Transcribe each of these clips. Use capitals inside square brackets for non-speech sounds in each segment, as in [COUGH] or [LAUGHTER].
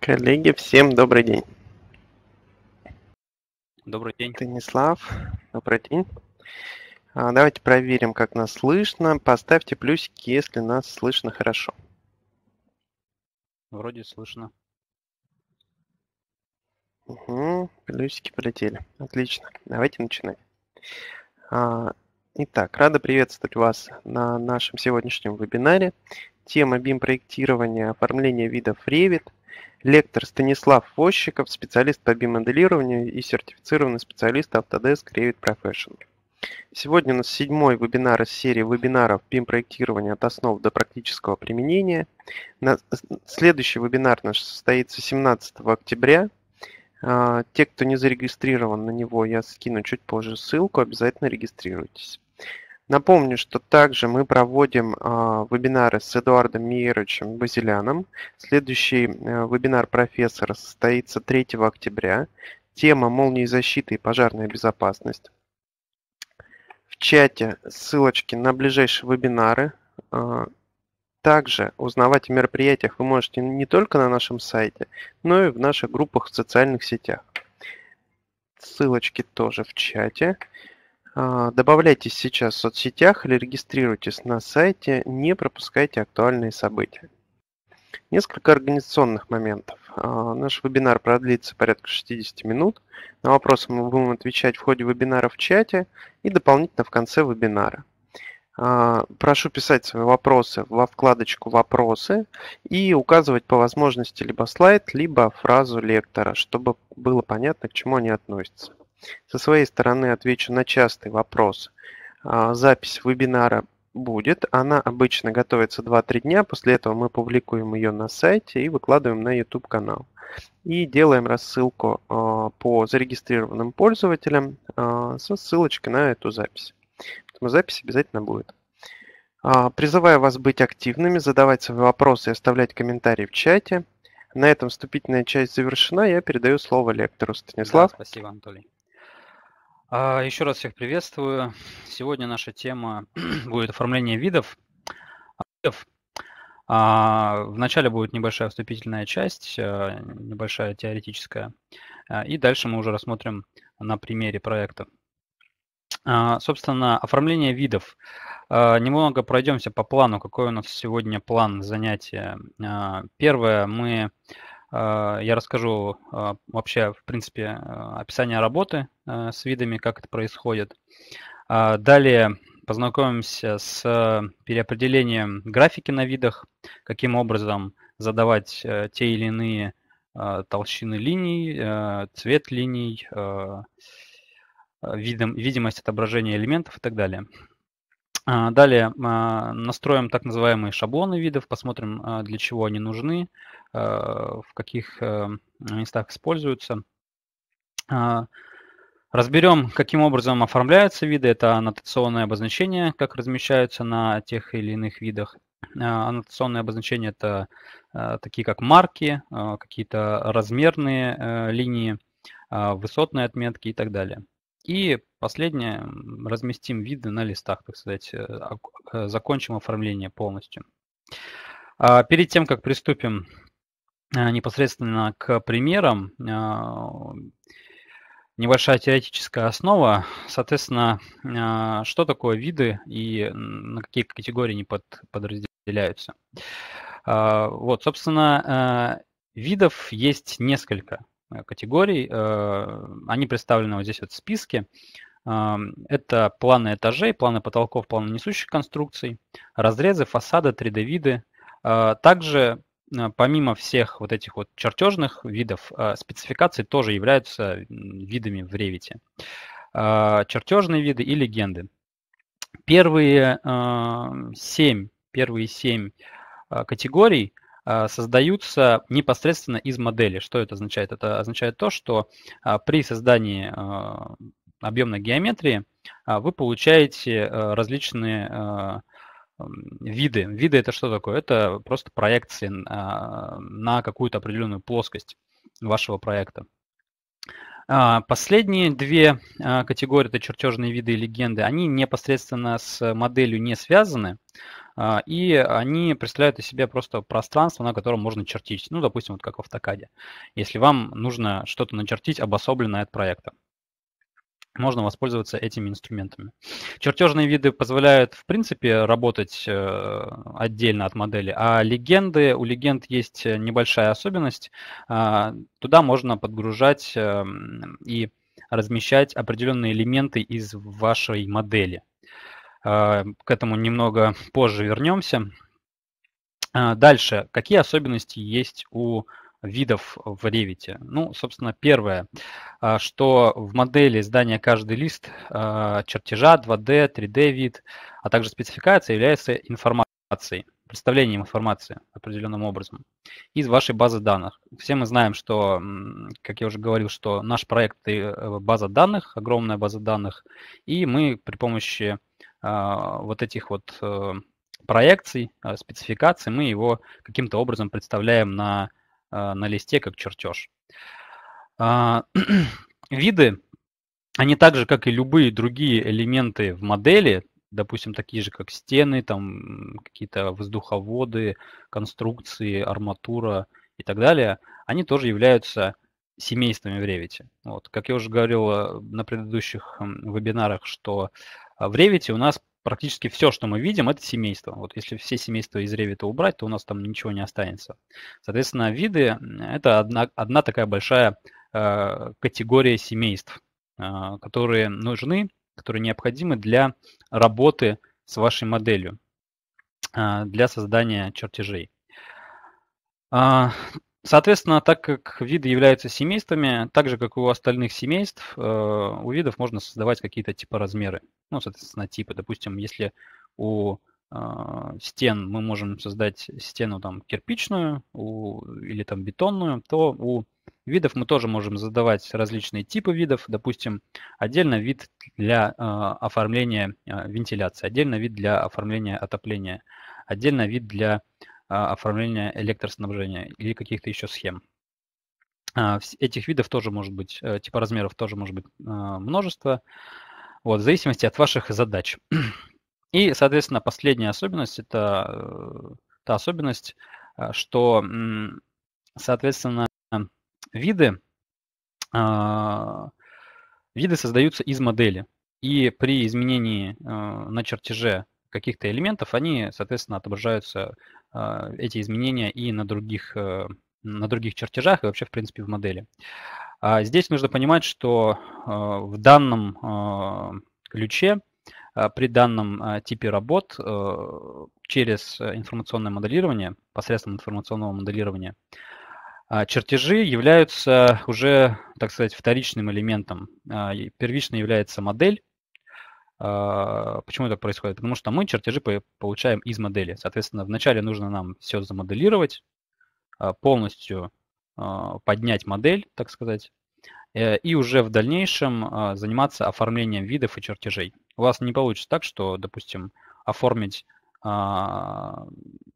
Коллеги, всем добрый день. Добрый день. Станислав, добрый день. А, давайте проверим, как нас слышно. Поставьте плюсики, если нас слышно хорошо. Вроде слышно. Угу, плюсики полетели. Отлично. Давайте начинать. А, итак, рада приветствовать вас на нашем сегодняшнем вебинаре. Тема BIM-проектирования оформления видов Revit – Лектор Станислав Возчиков, специалист по бимоделированию и сертифицированный специалист Autodesk Revit Professional. Сегодня у нас седьмой вебинар из серии вебинаров BIM-проектирования от основ до практического применения. Следующий вебинар наш состоится 17 октября. А, те, кто не зарегистрирован на него, я скину чуть позже ссылку, обязательно регистрируйтесь. Напомню, что также мы проводим э, вебинары с Эдуардом Миеровичем Базеляном. Следующий э, вебинар профессора состоится 3 октября. Тема «Молнии защиты и пожарная безопасность». В чате ссылочки на ближайшие вебинары. Э, также узнавать о мероприятиях вы можете не только на нашем сайте, но и в наших группах в социальных сетях. Ссылочки тоже в чате. А, добавляйтесь сейчас в соцсетях или регистрируйтесь на сайте, не пропускайте актуальные события. Несколько организационных моментов. А, наш вебинар продлится порядка 60 минут. На вопросы мы будем отвечать в ходе вебинара в чате и дополнительно в конце вебинара. А, прошу писать свои вопросы во вкладочку «Вопросы» и указывать по возможности либо слайд, либо фразу лектора, чтобы было понятно, к чему они относятся. Со своей стороны отвечу на частый вопрос. А, запись вебинара будет. Она обычно готовится 2-3 дня. После этого мы публикуем ее на сайте и выкладываем на YouTube-канал. И делаем рассылку а, по зарегистрированным пользователям а, со ссылочкой на эту запись. Поэтому запись обязательно будет. Призываю вас быть активными, задавать свои вопросы и оставлять комментарии в чате. На этом вступительная часть завершена. Я передаю слово лектору Станиславу. Да, спасибо, Анатолий. А, Еще раз всех приветствую. Сегодня наша тема [CLEARS THROAT] будет оформление видов. Вначале а, будет небольшая вступительная часть, а, небольшая теоретическая, и дальше мы уже рассмотрим на примере проекта. Собственно, оформление видов. Немного пройдемся по плану, какой у нас сегодня план занятия. Первое, мы а, я расскажу а, вообще, в принципе, а, описание работы с видами, как это происходит. Далее познакомимся с переопределением графики на видах, каким образом задавать э, те или иные толщины линий, э, цвет линий, видимость отображения элементов и так далее. Далее настроим так называемые шаблоны видов, посмотрим, для чего они нужны, Э, в каких э, местах используются. А, разберем, каким образом оформляются виды. Это аннотационное обозначение, как размещаются на тех или иных видах. А, аннотационные обозначения – это э, такие как марки, какие-то размерные линии, высотные отметки и так далее. И последнее, разместим виды на листах, так сказать, закончим оформление полностью. А, перед тем, как приступим Э, непосредственно к примерам, э, небольшая теоретическая основа. Соответственно, э, что такое виды и на какие категории они под, подразделяются. Вот, собственно, видов есть несколько категорий. Они представлены вот здесь вот в списке. Это планы этажей, планы потолков, планы несущих конструкций, разрезы, фасады, 3D-виды. Также а, помимо всех вот этих вот чертежных видов, а, спецификации тоже являются видами в Revit. А, Чертежные виды и легенды. Первые семь, первые семь категорий создаются непосредственно из модели. Что это означает? Это означает то, что при создании объемной геометрии вы получаете различные виды. Виды это что такое? Это просто проекции а, на какую-то определенную плоскость вашего проекта. А, последние две а, категории, это чертежные виды и легенды, они непосредственно с моделью не связаны, и они представляют из себя просто пространство, на котором можно чертить. Ну, допустим, вот как в автокаде. Если вам нужно что-то начертить обособленно от проекта можно воспользоваться этими инструментами. Чертежные виды позволяют, в принципе, работать э, отдельно от модели, а легенды, у легенд есть э, небольшая особенность. А, туда можно подгружать эм, и размещать определенные элементы из вашей модели. Э, к этому немного позже вернемся. Дальше, какие особенности есть у видов в Revit. Ну, собственно, первое, а, что в модели издания каждый лист а, чертежа 2D, 3D вид, а также спецификация является информацией представлением информации определенным образом из вашей базы данных. Все мы знаем, что, как я уже говорил, что наш проект – э, база данных, огромная база данных, и мы при помощи а, вот этих вот э, проекций, э, спецификаций, мы его каким-то образом представляем на а, на листе как чертеж. А, [CLEARS THROAT] виды, они так же, как и любые другие элементы в модели, допустим, такие же, как стены, там какие-то воздуховоды, конструкции, арматура и так далее, они тоже являются семействами в Revit. Вот. Как я уже говорил э, на предыдущих вебинарах, что а, в Revit у нас практически все, что мы видим, это семейство. Вот если все семейства из ревита убрать, то у нас там ничего не останется. Соответственно, виды – это одна, одна такая большая э, категория семейств, э, которые нужны, которые необходимы для работы с вашей моделью, э, для создания чертежей. А, Соответственно, так как виды являются семействами, так же, как и у остальных семейств, э, у видов можно создавать какие-то типа размеры. Ну, соответственно, типы. Допустим, если у э, стен мы можем создать стену там кирпичную у, или там бетонную, то у видов мы тоже можем задавать различные типы видов. Допустим, отдельно вид для э, оформления э, вентиляции, отдельно вид для оформления отопления, отдельно вид для а, оформления электроснабжения или каких-то еще схем. А, этих видов тоже может быть, э, типа размеров тоже может быть а, множество, вот, в зависимости от ваших задач. [CLEARS THROAT] И, соответственно, последняя особенность – это э, та особенность, что, соответственно, виды, виды создаются из модели. И при изменении э, на чертеже каких-то элементов они, соответственно, отображаются а, эти изменения и на других, э, на других чертежах и вообще, в принципе, в модели. А здесь нужно понимать, что а, в данном ключе, при данном типе работ через информационное моделирование, посредством информационного моделирования, чертежи являются уже, так сказать, вторичным элементом. Первичной является модель, а, почему так происходит? Потому что мы чертежи получаем из модели. Соответственно, вначале нужно нам все замоделировать, а, полностью а, поднять модель, так сказать, э, и уже в дальнейшем заниматься оформлением видов и чертежей. У вас не получится так, что, допустим, оформить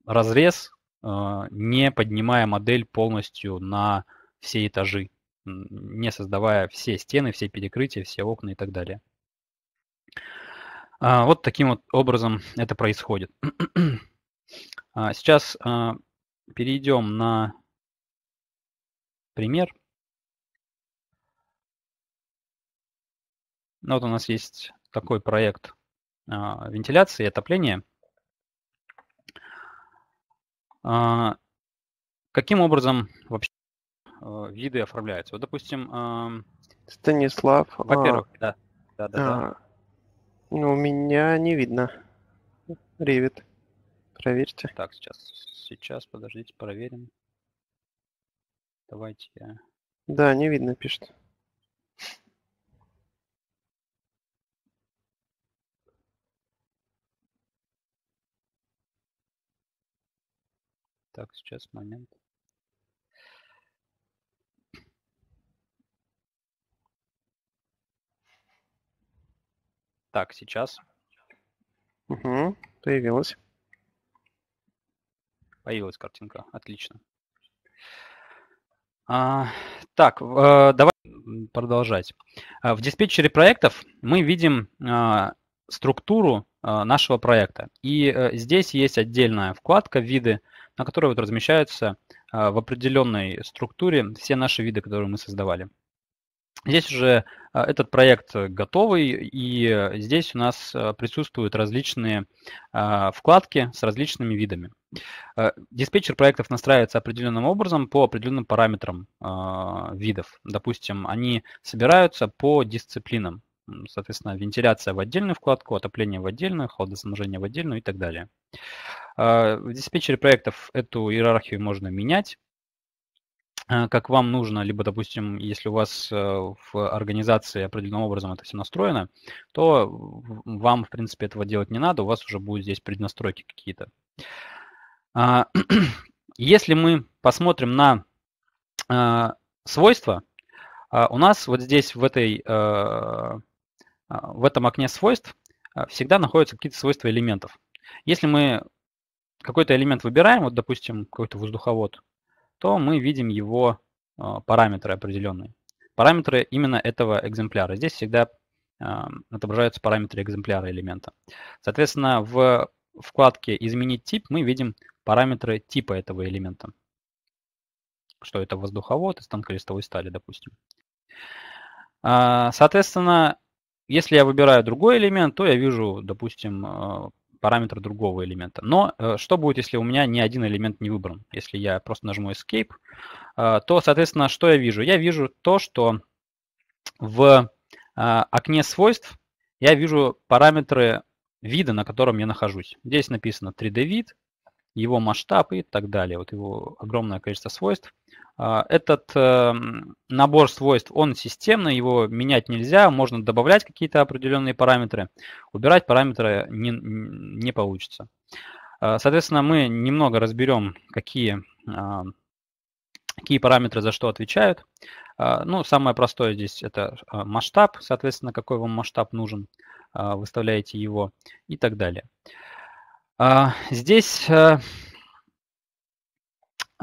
разрез, не поднимая модель полностью на все этажи, не создавая все стены, все перекрытия, все окна и так далее. А, вот таким вот образом это происходит. [CLEARS THROAT] а, сейчас а, перейдем на пример. Ну, вот у нас есть такой проект а, вентиляции и отопления. А, каким образом вообще а, виды оформляются? Вот, допустим... Станислав. А, во-первых, да. да, да, да. А, ну, у меня не видно. Ревит. Проверьте. Так, сейчас, сейчас, подождите, проверим. Давайте я... Да, не видно, пишет. Так, сейчас момент. Так, сейчас. Угу, появилась. Появилась картинка, отлично. А, так, э, давай продолжать. Э, в диспетчере проектов мы видим э, структуру э, нашего проекта. И э, здесь есть отдельная вкладка «Виды», на которой вот размещаются э, в определенной структуре все наши виды, которые мы создавали. Здесь уже а, этот проект готовый, и э, здесь у нас э, присутствуют различные а, вкладки с различными видами. Э, диспетчер проектов настраивается определенным образом по определенным параметрам а, видов. Допустим, они собираются по дисциплинам. Соответственно, вентиляция в отдельную вкладку, отопление в отдельную, холодоснажение в отдельную и так далее. В диспетчере проектов эту иерархию можно менять. Э, как вам нужно, либо, допустим, если у вас э, в организации определенным образом это все настроено, то вам, в принципе, этого делать не надо, у вас уже будут здесь преднастройки какие-то. А, [CLEARS THROAT] если мы посмотрим на э, свойства, а, у нас вот здесь в, этой, а, в этом окне свойств всегда находятся какие-то свойства элементов. Если мы какой-то элемент выбираем, вот, допустим, какой-то воздуховод, то мы видим его а, параметры определенные. Параметры именно этого экземпляра. Здесь всегда а, отображаются параметры экземпляра элемента. Соответственно, в вкладке «Изменить тип» мы видим параметры типа этого элемента. Что это воздуховод из листовой стали, допустим. А, соответственно, если я выбираю другой элемент, то я вижу, допустим, параметр другого элемента. Но э, что будет, если у меня ни один элемент не выбран? Если я просто нажму Escape, э, то, соответственно, что я вижу? Я вижу то, что в э, окне свойств я вижу параметры вида, на котором я нахожусь. Здесь написано 3D-вид, его масштаб и так далее. Вот его огромное количество свойств. А, этот эм, набор свойств, он системный, его менять нельзя, можно добавлять какие-то определенные параметры, убирать параметры не, не получится. А, соответственно, мы немного разберем, какие, а, какие параметры за что отвечают. Ну, самое простое здесь это масштаб, соответственно, какой вам масштаб нужен, выставляете его и так далее. Здесь э,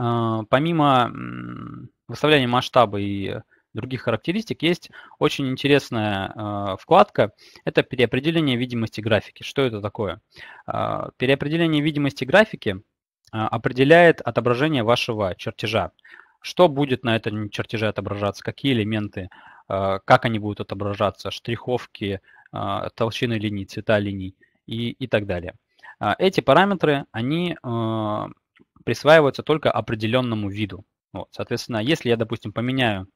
Э, помимо выставления масштаба и других характеристик, есть очень интересная э, вкладка. Это переопределение видимости графики. Что это такое? Э, переопределение видимости графики определяет отображение вашего чертежа. Что будет на этом чертеже отображаться, какие элементы, как они будут отображаться, штриховки, э, толщины линий, цвета линий и, и так далее. Эти параметры, они присваиваются только определенному виду. Вот, соответственно, если я, допустим, поменяю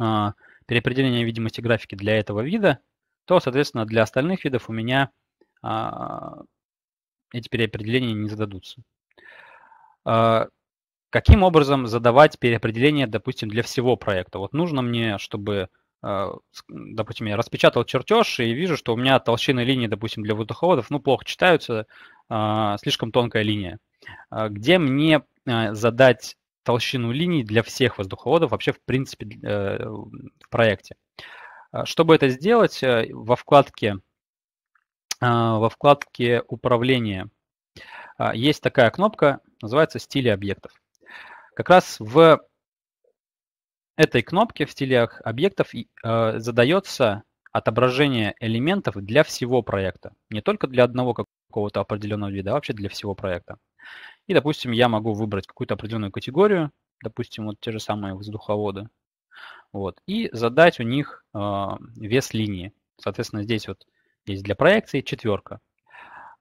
э, переопределение видимости графики для этого вида, то, соответственно, для остальных видов у меня э, эти переопределения не зададутся. Э, каким образом задавать переопределение, допустим, для всего проекта? Вот нужно мне, чтобы, э, допустим, я распечатал чертеж и вижу, что у меня толщины линии, допустим, для водоходов, ну, плохо читаются, э, слишком тонкая линия. А, где мне а, задать толщину линий для всех воздуховодов вообще в принципе э, в проекте. А, чтобы это сделать, э, во вкладке, во вкладке управления есть такая кнопка, называется «Стили объектов». Как раз в этой кнопке в стилях объектов задается отображение элементов для всего проекта, не только для одного какого-то определенного вида, а вообще для всего проекта. И, допустим, я могу выбрать какую-то определенную категорию, допустим, вот те же самые воздуховоды, вот, и задать у них э, вес линии. Соответственно, здесь вот есть для проекции четверка.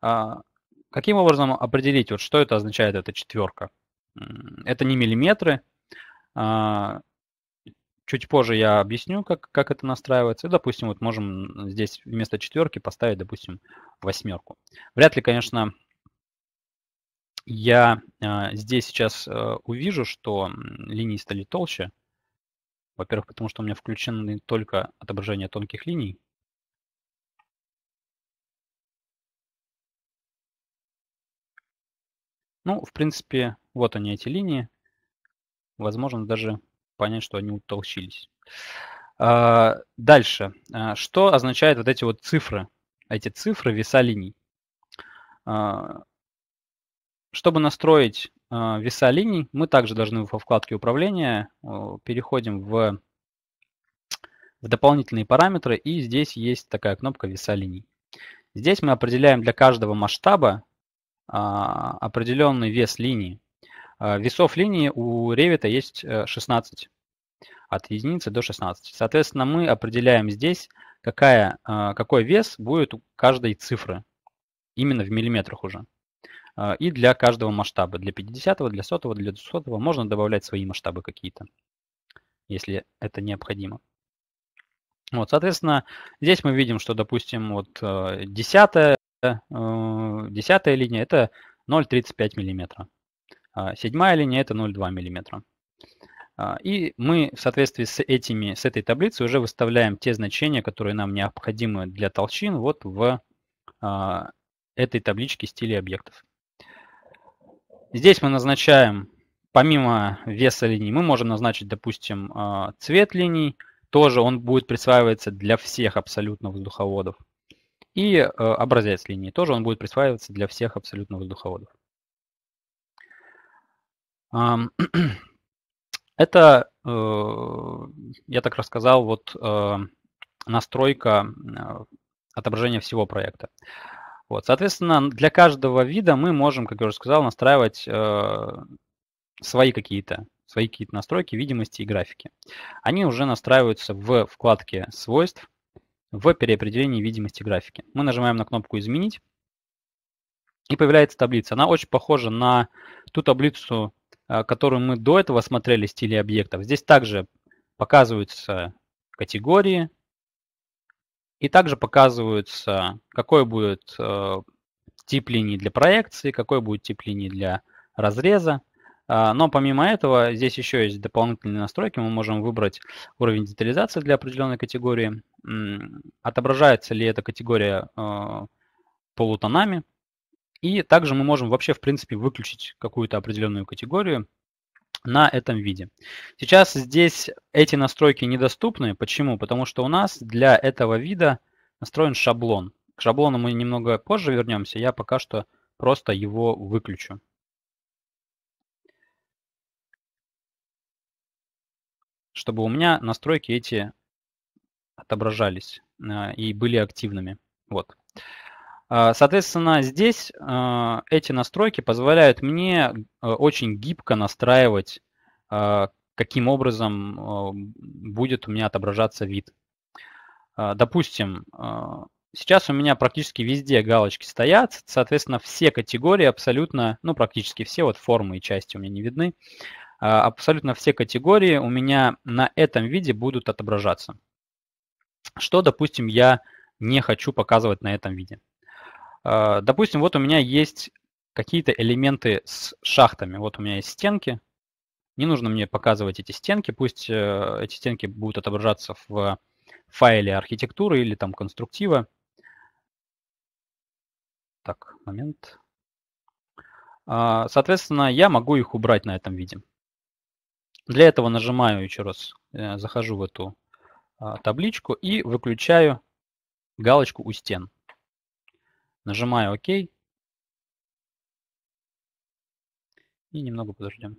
А, каким образом определить, вот что это означает, эта четверка? Это не миллиметры. А, чуть позже я объясню, как, как это настраивается. И, допустим, вот можем здесь вместо четверки поставить, допустим, восьмерку. Вряд ли, конечно, я э, здесь сейчас э, увижу, что линии стали толще. Во-первых, потому что у меня включены только отображение тонких линий. Ну, в принципе, вот они, эти линии. Возможно, даже понять, что они утолщились. А, дальше. А, что означают вот эти вот цифры? Эти цифры веса линий. Чтобы настроить а, веса линий, мы также должны во вкладке управления переходим в, в дополнительные параметры, и здесь есть такая кнопка веса линий. Здесь мы определяем для каждого масштаба а, определенный вес линии. А, весов линии у Revit есть 16, э, от единицы до 16. Соответственно, мы определяем здесь, какая, какой вес будет у каждой цифры, именно в миллиметрах уже. А, и для каждого масштаба, для 50, для 100, для 200 можно добавлять свои масштабы какие-то, если это необходимо. Вот, соответственно, здесь мы видим, что, допустим, вот 10, э, 10 э, линия – это 0,35 мм. А седьмая линия – это 0,2 мм. А, и мы в соответствии с, этими, с этой таблицей уже выставляем те значения, которые нам необходимы для толщин вот в этой табличке стилей объектов. Здесь мы назначаем, помимо веса линий, мы можем назначить, допустим, а, цвет линий. Тоже он будет присваиваться для всех абсолютно воздуховодов. И а, образец линии тоже он будет присваиваться для всех абсолютно воздуховодов. [CLEARS THROAT] Это, э, я так рассказал, вот э, настройка э, отображения всего проекта. Вот, соответственно, для каждого вида мы можем, как я уже сказал, настраивать э, свои какие-то свои какие-то настройки видимости и графики. Они уже настраиваются в вкладке «Свойств» в переопределении видимости графики. Мы нажимаем на кнопку «Изменить» и появляется таблица. Она очень похожа на ту таблицу, э, которую мы до этого смотрели, стили объектов. Здесь также показываются категории, и также показываются, какой будет э, тип линии для проекции, какой будет тип линии для разреза. Э, но помимо этого, здесь еще есть дополнительные настройки. Мы можем выбрать уровень детализации для определенной категории. Отображается ли эта категория э, полутонами. И также мы можем вообще, в принципе, выключить какую-то определенную категорию на этом виде. Сейчас здесь эти настройки недоступны. Почему? Потому что у нас для этого вида настроен шаблон. К шаблону мы немного позже вернемся. Я пока что просто его выключу. чтобы у меня настройки эти отображались э, и были активными. Вот. А, соответственно, здесь а, эти настройки позволяют мне а, очень гибко настраивать, каким образом будет у меня отображаться вид. Допустим, сейчас у меня практически везде галочки стоят, соответственно, все категории абсолютно, ну, практически все, вот формы и части у меня не видны, абсолютно все категории у меня на этом виде будут отображаться. Что, допустим, я не хочу показывать на этом виде. А, допустим, вот у меня есть какие-то элементы с шахтами. Вот у меня есть стенки. Не нужно мне показывать эти стенки. Пусть э, эти стенки будут отображаться в файле архитектуры или там конструктива. Так, момент. А, соответственно, я могу их убрать на этом виде. Для этого нажимаю еще раз, э, захожу в эту а, табличку и выключаю галочку у стен. Нажимаю ОК. И немного подождем.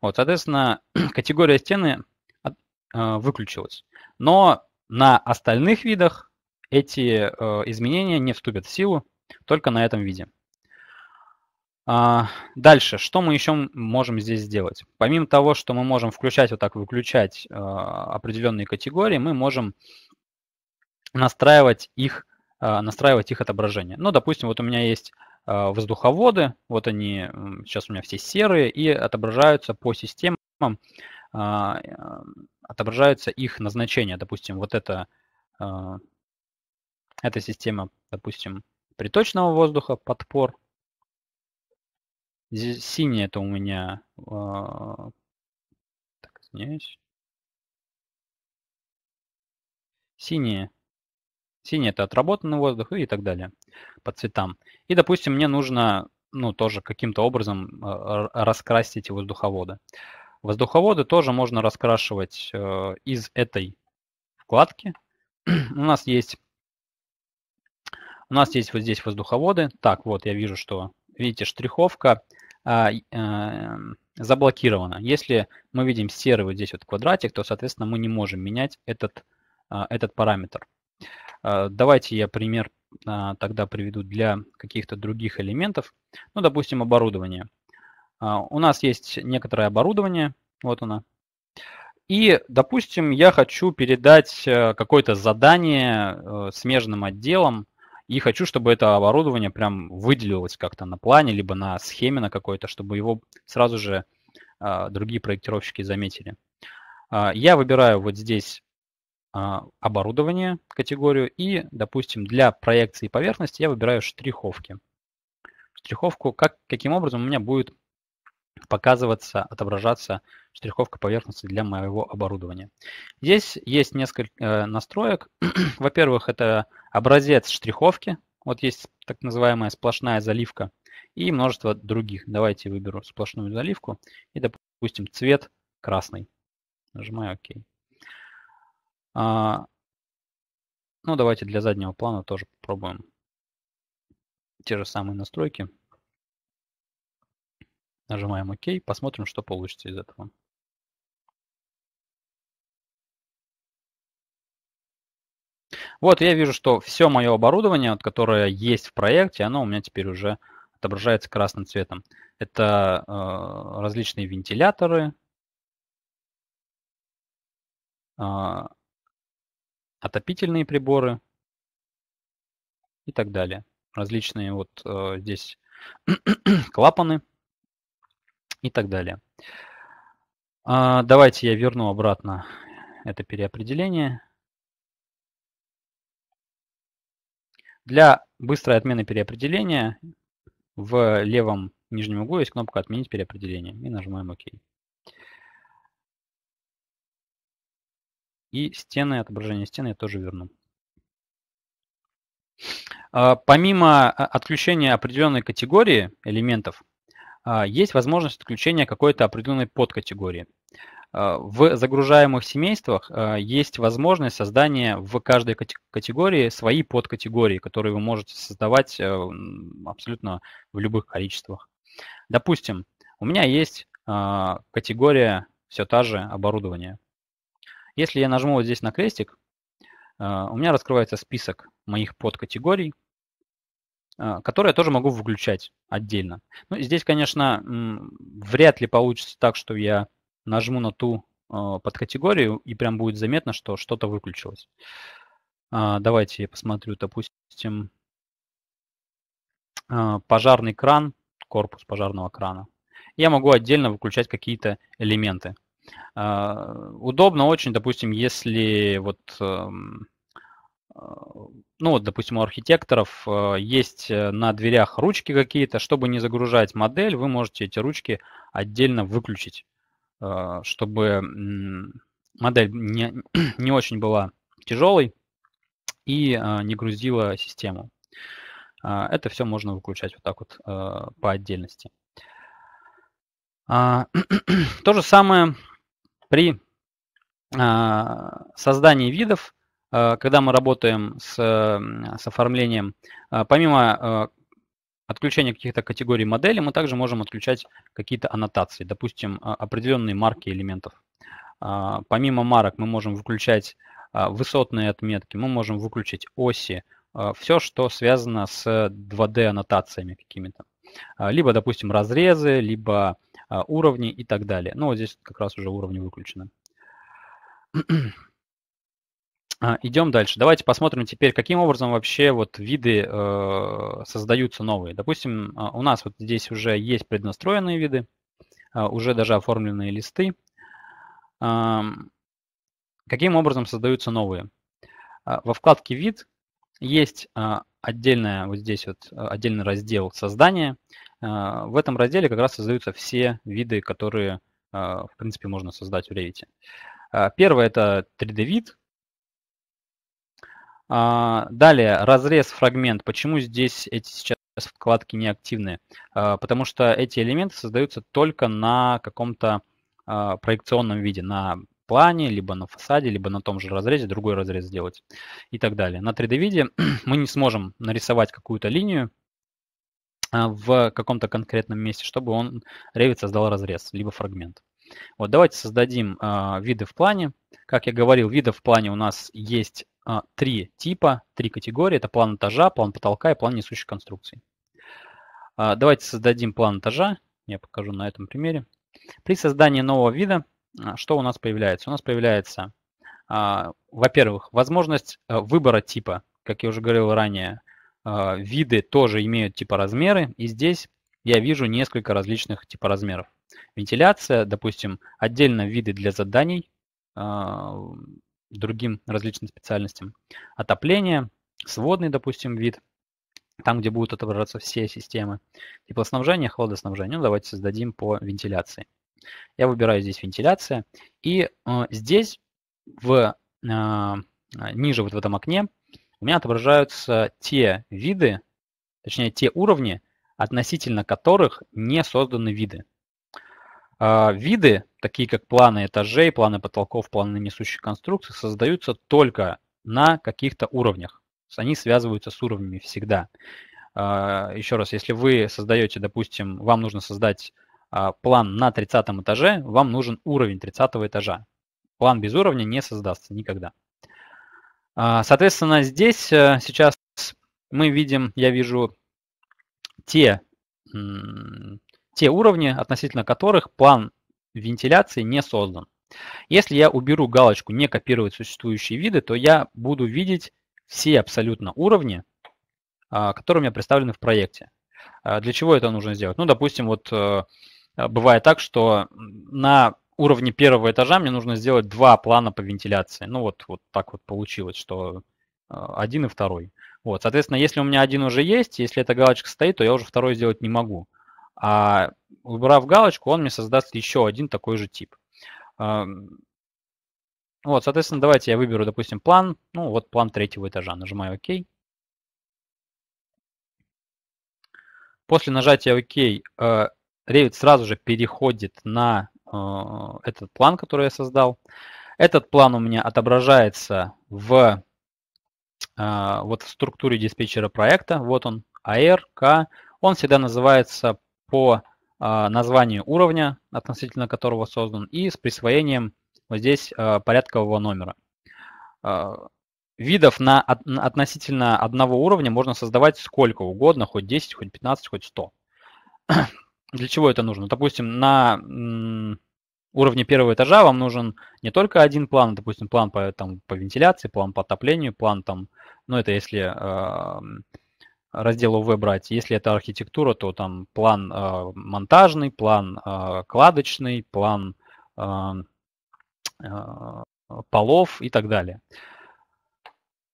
Вот, соответственно, [CLEARS THROAT] категория стены э, выключилась. Но на остальных видах эти э, изменения не вступят в силу, только на этом виде. А, дальше, что мы еще можем здесь сделать? Помимо того, что мы можем включать, вот так выключать э, определенные категории, мы можем настраивать их Э, настраивать их отображение. Ну, допустим, вот у меня есть э, воздуховоды, вот они сейчас у меня все серые и отображаются по системам, э, отображаются их назначения. Допустим, вот это, эта система, допустим, приточного воздуха, подпор. Здесь синий это у меня, так, извиняюсь. Синие Синий – это отработанный воздух и так далее по цветам. И, допустим, мне нужно ну, тоже каким-то образом а, а, раскрасить эти воздуховоды. Воздуховоды тоже можно раскрашивать э, из этой вкладки. [CLEARS THROAT] у нас есть у нас есть вот здесь воздуховоды. Так, вот я вижу, что, видите, штриховка а, а, заблокирована. Если мы видим серый вот здесь вот квадратик, то, соответственно, мы не можем менять этот, а, этот параметр. А, давайте я пример а, тогда приведу для каких-то других элементов. Ну, допустим, оборудование. А, у нас есть некоторое оборудование, вот оно. И, допустим, я хочу передать э, какое-то задание э, смежным отделам, и хочу, чтобы это оборудование прям выделилось как-то на плане, либо на схеме на какой-то, чтобы его сразу же другие проектировщики заметили. Я выбираю вот здесь а, оборудование категорию и, допустим, для проекции поверхности я выбираю штриховки. Штриховку, как, каким образом у меня будет показываться, отображаться штриховка поверхности для моего оборудования. Здесь есть несколько э, настроек. [CLEARS THROAT] Во-первых, это образец штриховки. Вот есть так называемая сплошная заливка и множество других. Давайте выберу сплошную заливку и, допустим, цвет красный. Нажимаю ОК. А, ну, давайте для заднего плана тоже попробуем те же самые настройки. Нажимаем ОК, посмотрим, что получится из этого. Вот я вижу, что все мое оборудование, которое есть в проекте, оно у меня теперь уже отображается красным цветом. Это э, различные вентиляторы, а, отопительные приборы и так далее. Различные вот э, здесь [CLEARS THROAT] клапаны и так далее. А, давайте я верну обратно это переопределение. Для быстрой отмены переопределения в левом нижнем углу есть кнопка «Отменить переопределение» и нажимаем «Ок». И стены, отображение стены я тоже верну. А, помимо а, отключения определенной категории элементов, а, есть возможность отключения какой-то определенной подкатегории. В загружаемых семействах есть возможность создания в каждой категории свои подкатегории, которые вы можете создавать э, абсолютно в любых количествах. Допустим, у меня есть категория все та же оборудование. Если я нажму вот здесь на крестик, э, у меня раскрывается список моих подкатегорий, э, которые я тоже могу выключать отдельно. Ну, здесь, конечно, вряд ли получится так, что я нажму на ту э, подкатегорию, и прям будет заметно, что что-то выключилось. А, давайте я посмотрю, допустим, пожарный кран, корпус пожарного крана. Я могу отдельно выключать какие-то элементы. А, удобно очень, допустим, если вот, эм, а, ну вот, допустим, у архитекторов э, есть э, на дверях ручки какие-то, чтобы не загружать модель, вы можете эти ручки отдельно выключить, э, чтобы модель не, [CLEARS THROAT] не очень была тяжелой и не грузила систему. А, это все можно выключать вот так вот по отдельности. [CLEARS THROAT] То же самое при а, создании видов, а, когда мы работаем с, с оформлением, а, помимо отключения каких-то категорий модели, мы также можем отключать какие-то аннотации, допустим, определенные марки элементов. Помимо марок мы можем выключать высотные отметки, мы можем выключить оси, все, что связано с 2D-аннотациями какими-то. Либо, допустим, разрезы, либо а, уровни и так далее. Но ну, вот здесь как раз уже уровни выключены. А, идем дальше. Давайте посмотрим теперь, каким образом вообще вот виды э, создаются новые. Допустим, а, у нас вот здесь уже есть преднастроенные виды, э, уже даже оформленные листы. Э, каким образом создаются новые? Во вкладке «Вид» есть отдельная, вот здесь вот отдельный раздел создания. А, в этом разделе как раз создаются все виды, которые, а, в принципе, можно создать в Revit. А, первое – это 3D-вид. Далее, разрез, фрагмент. Почему здесь эти сейчас вкладки не Потому что эти элементы создаются только на каком-то проекционном виде, на плане, либо на фасаде, либо на том же разрезе другой разрез сделать и так далее. На 3D-виде [CLEARS THROAT] мы не сможем нарисовать какую-то линию, а, в каком-то конкретном месте, чтобы он Revit создал разрез, либо фрагмент. Вот давайте создадим э, виды в плане. Как я говорил, видов в плане у нас есть э, три типа, три категории. Это план этажа, план потолка и план несущих конструкций. Э, давайте создадим план этажа. Я покажу на этом примере. При создании нового вида э, что у нас появляется? У нас появляется, э, во-первых, возможность э, выбора типа. Как я уже говорил ранее, а, виды тоже имеют типоразмеры, и здесь я вижу несколько различных типоразмеров. Вентиляция, допустим, отдельно виды для заданий а, другим различным специальностям. Отопление, сводный, допустим, вид, там, где будут отображаться все системы. Теплоснабжение, холодоснабжение. Ну, давайте создадим по вентиляции. Я выбираю здесь вентиляция. И э, здесь в, э, ниже вот в этом окне у меня отображаются те виды, точнее те уровни, относительно которых не созданы виды. А, виды, такие как планы этажей, планы потолков, планы несущих конструкций, создаются только на каких-то уровнях. Они связываются с уровнями всегда. А, еще раз, если вы создаете, допустим, вам нужно создать а, план на 30 этаже, вам нужен уровень 30 этажа. План без уровня не создастся никогда. А, соответственно, здесь э, сейчас мы видим, я вижу те, те уровни, относительно которых план вентиляции не создан. Если я уберу галочку «Не копировать существующие виды», то я буду видеть все абсолютно уровни, а, которые у меня представлены в проекте. А, для чего это нужно сделать? Ну, допустим, вот э, бывает так, что на уровне первого этажа мне нужно сделать два плана по вентиляции. Ну вот, вот так вот получилось, что э, один и второй. Вот, соответственно, если у меня один уже есть, если эта галочка стоит, то я уже второй сделать не могу. А убрав галочку, он мне создаст еще один такой же тип. Эм, вот, соответственно, давайте я выберу, допустим, план. Ну, вот план третьего этажа. Нажимаю ОК. После нажатия ОК Revit э, сразу же переходит на а, этот план, который я создал. Этот план у меня отображается в а, вот в структуре диспетчера проекта. Вот он, ARK. Он всегда называется по а, названию уровня, относительно которого создан, и с присвоением вот здесь порядкового номера. Видов на относительно одного уровня можно создавать сколько угодно, хоть 10, хоть 15, хоть 100. Для чего это нужно? Допустим, на уровне первого этажа вам нужен не только один план, допустим, план по, там, по вентиляции, план по отоплению, план там, ну это если э, раздел ОВ брать, если это архитектура, то там план э, монтажный, план э, кладочный, план э, э, полов и так далее.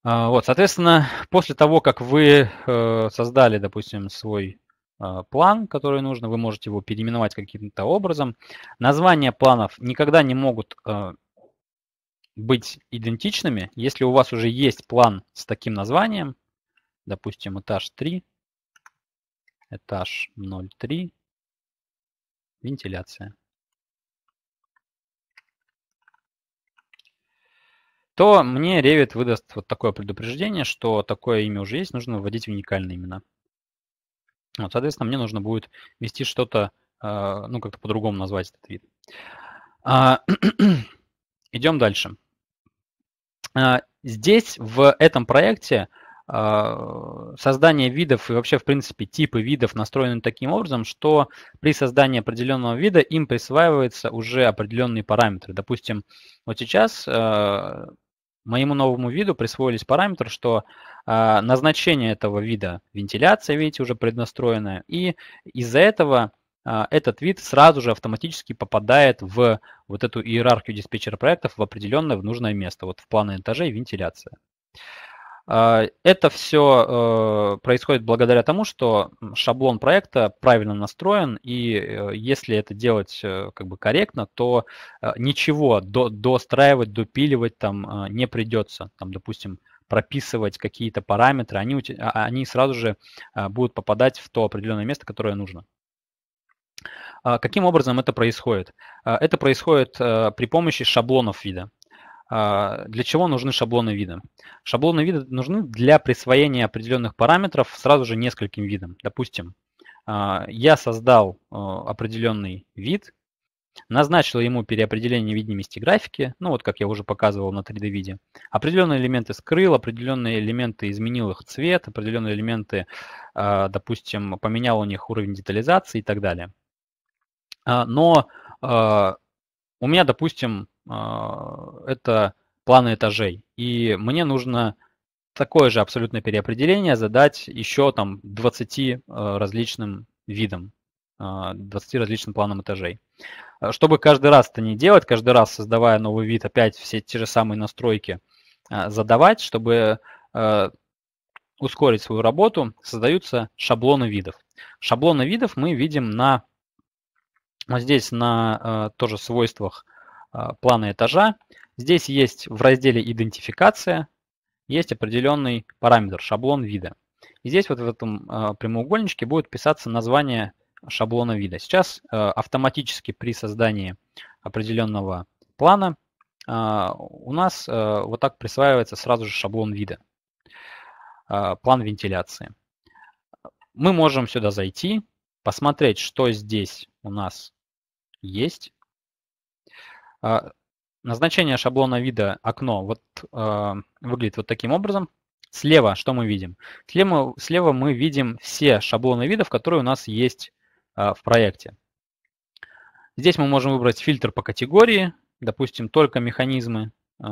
Э, вот, соответственно, после того, как вы э, создали, допустим, свой а, план, который нужно, вы можете его переименовать каким-то образом. Названия планов никогда не могут а, быть идентичными. Если у вас уже есть план с таким названием, допустим, этаж 3, этаж 03, вентиляция, то мне Revit выдаст вот такое предупреждение, что такое имя уже есть, нужно вводить уникальные имена. Вот, соответственно, мне нужно будет вести что-то, а, ну, как-то по-другому назвать этот вид. А, [CLEARS THROAT] идем дальше. А, здесь, в этом проекте, создание видов и вообще, в принципе, типы видов настроены таким образом, что при создании определенного вида им присваиваются уже определенные параметры. Допустим, вот сейчас моему новому виду присвоились параметры, что э, назначение этого вида вентиляция, видите, уже преднастроенная, и из-за этого э, этот вид сразу же автоматически попадает в вот эту иерархию диспетчера проектов в определенное, в нужное место, вот в планы этажей вентиляция. А, это все э, происходит благодаря тому, что шаблон проекта правильно настроен, и э, если это делать э, как бы корректно, то ничего до, достраивать, допиливать там не придется. Там, допустим, прописывать какие-то параметры, они, а, они сразу же будут попадать в то определенное место, которое нужно. А, каким образом это происходит? Это происходит при помощи шаблонов вида. А, для чего нужны шаблоны вида? Шаблоны вида нужны для присвоения определенных параметров сразу же нескольким видам. Допустим, а, я создал э, определенный вид, назначил ему переопределение видимости графики, ну вот как я уже показывал на 3D-виде. Определенные элементы скрыл, определенные элементы изменил их цвет, определенные элементы, а, допустим, поменял у них уровень детализации и так далее. Но у меня, допустим, а, это планы этажей. И мне нужно такое же абсолютное переопределение задать еще там 20 а, различным видам, 20 а, различным планам этажей. Чтобы каждый раз это не делать, каждый раз создавая новый вид, опять все те же самые настройки задавать, чтобы ускорить свою работу, создаются шаблоны видов. Шаблоны видов мы видим на вот здесь на тоже свойствах а, плана этажа. Здесь есть в разделе «Идентификация» есть определенный параметр, шаблон вида. И здесь вот в этом а, прямоугольничке будет писаться название шаблона вида. Сейчас а, автоматически при создании определенного плана у нас вот так присваивается сразу же шаблон вида, план вентиляции. Мы можем сюда зайти, посмотреть, что здесь у нас есть. А, назначение шаблона вида окно вот, э, выглядит вот таким образом. Слева что мы видим? Слева, слева мы видим все шаблоны видов, которые у нас есть э, в проекте. Здесь мы можем выбрать фильтр по категории, допустим, только механизмы, э,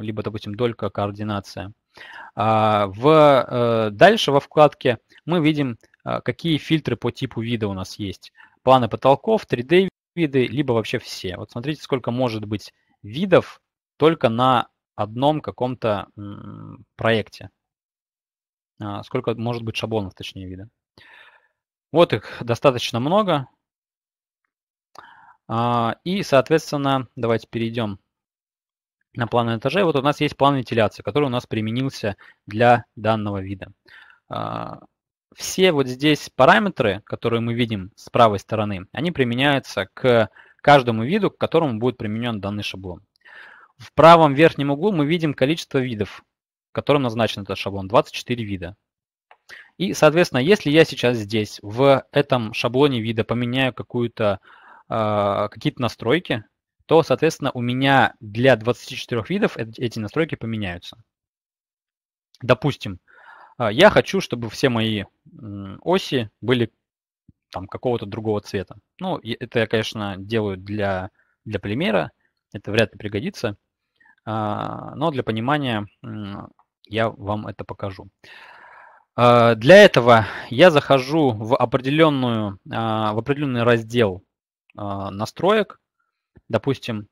либо, допустим, только координация. А в, э, дальше во вкладке мы видим, э, какие фильтры по типу вида у нас есть. Планы потолков, 3D виды, либо вообще все. Вот смотрите, сколько может быть видов только на одном каком-то проекте. А, сколько может быть шаблонов, точнее, вида. Вот их достаточно много. А, и, соответственно, давайте перейдем на планы этажей. Вот у нас есть план вентиляции, который у нас применился для данного вида. А, все вот здесь параметры, которые мы видим с правой стороны, они применяются к каждому виду, к которому будет применен данный шаблон. В правом верхнем углу мы видим количество видов, которым назначен этот шаблон, 24 вида. И, соответственно, если я сейчас здесь, в этом шаблоне вида, поменяю какую-то э, какие-то настройки, то, соответственно, у меня для 24 видов эти настройки поменяются. Допустим, а, я хочу, чтобы все мои оси были там какого-то другого цвета. Ну, это я, конечно, делаю для, для примера, это вряд ли пригодится, а, но для понимания я вам это покажу. А, для этого я захожу в, определенную, в определенный раздел настроек. Допустим,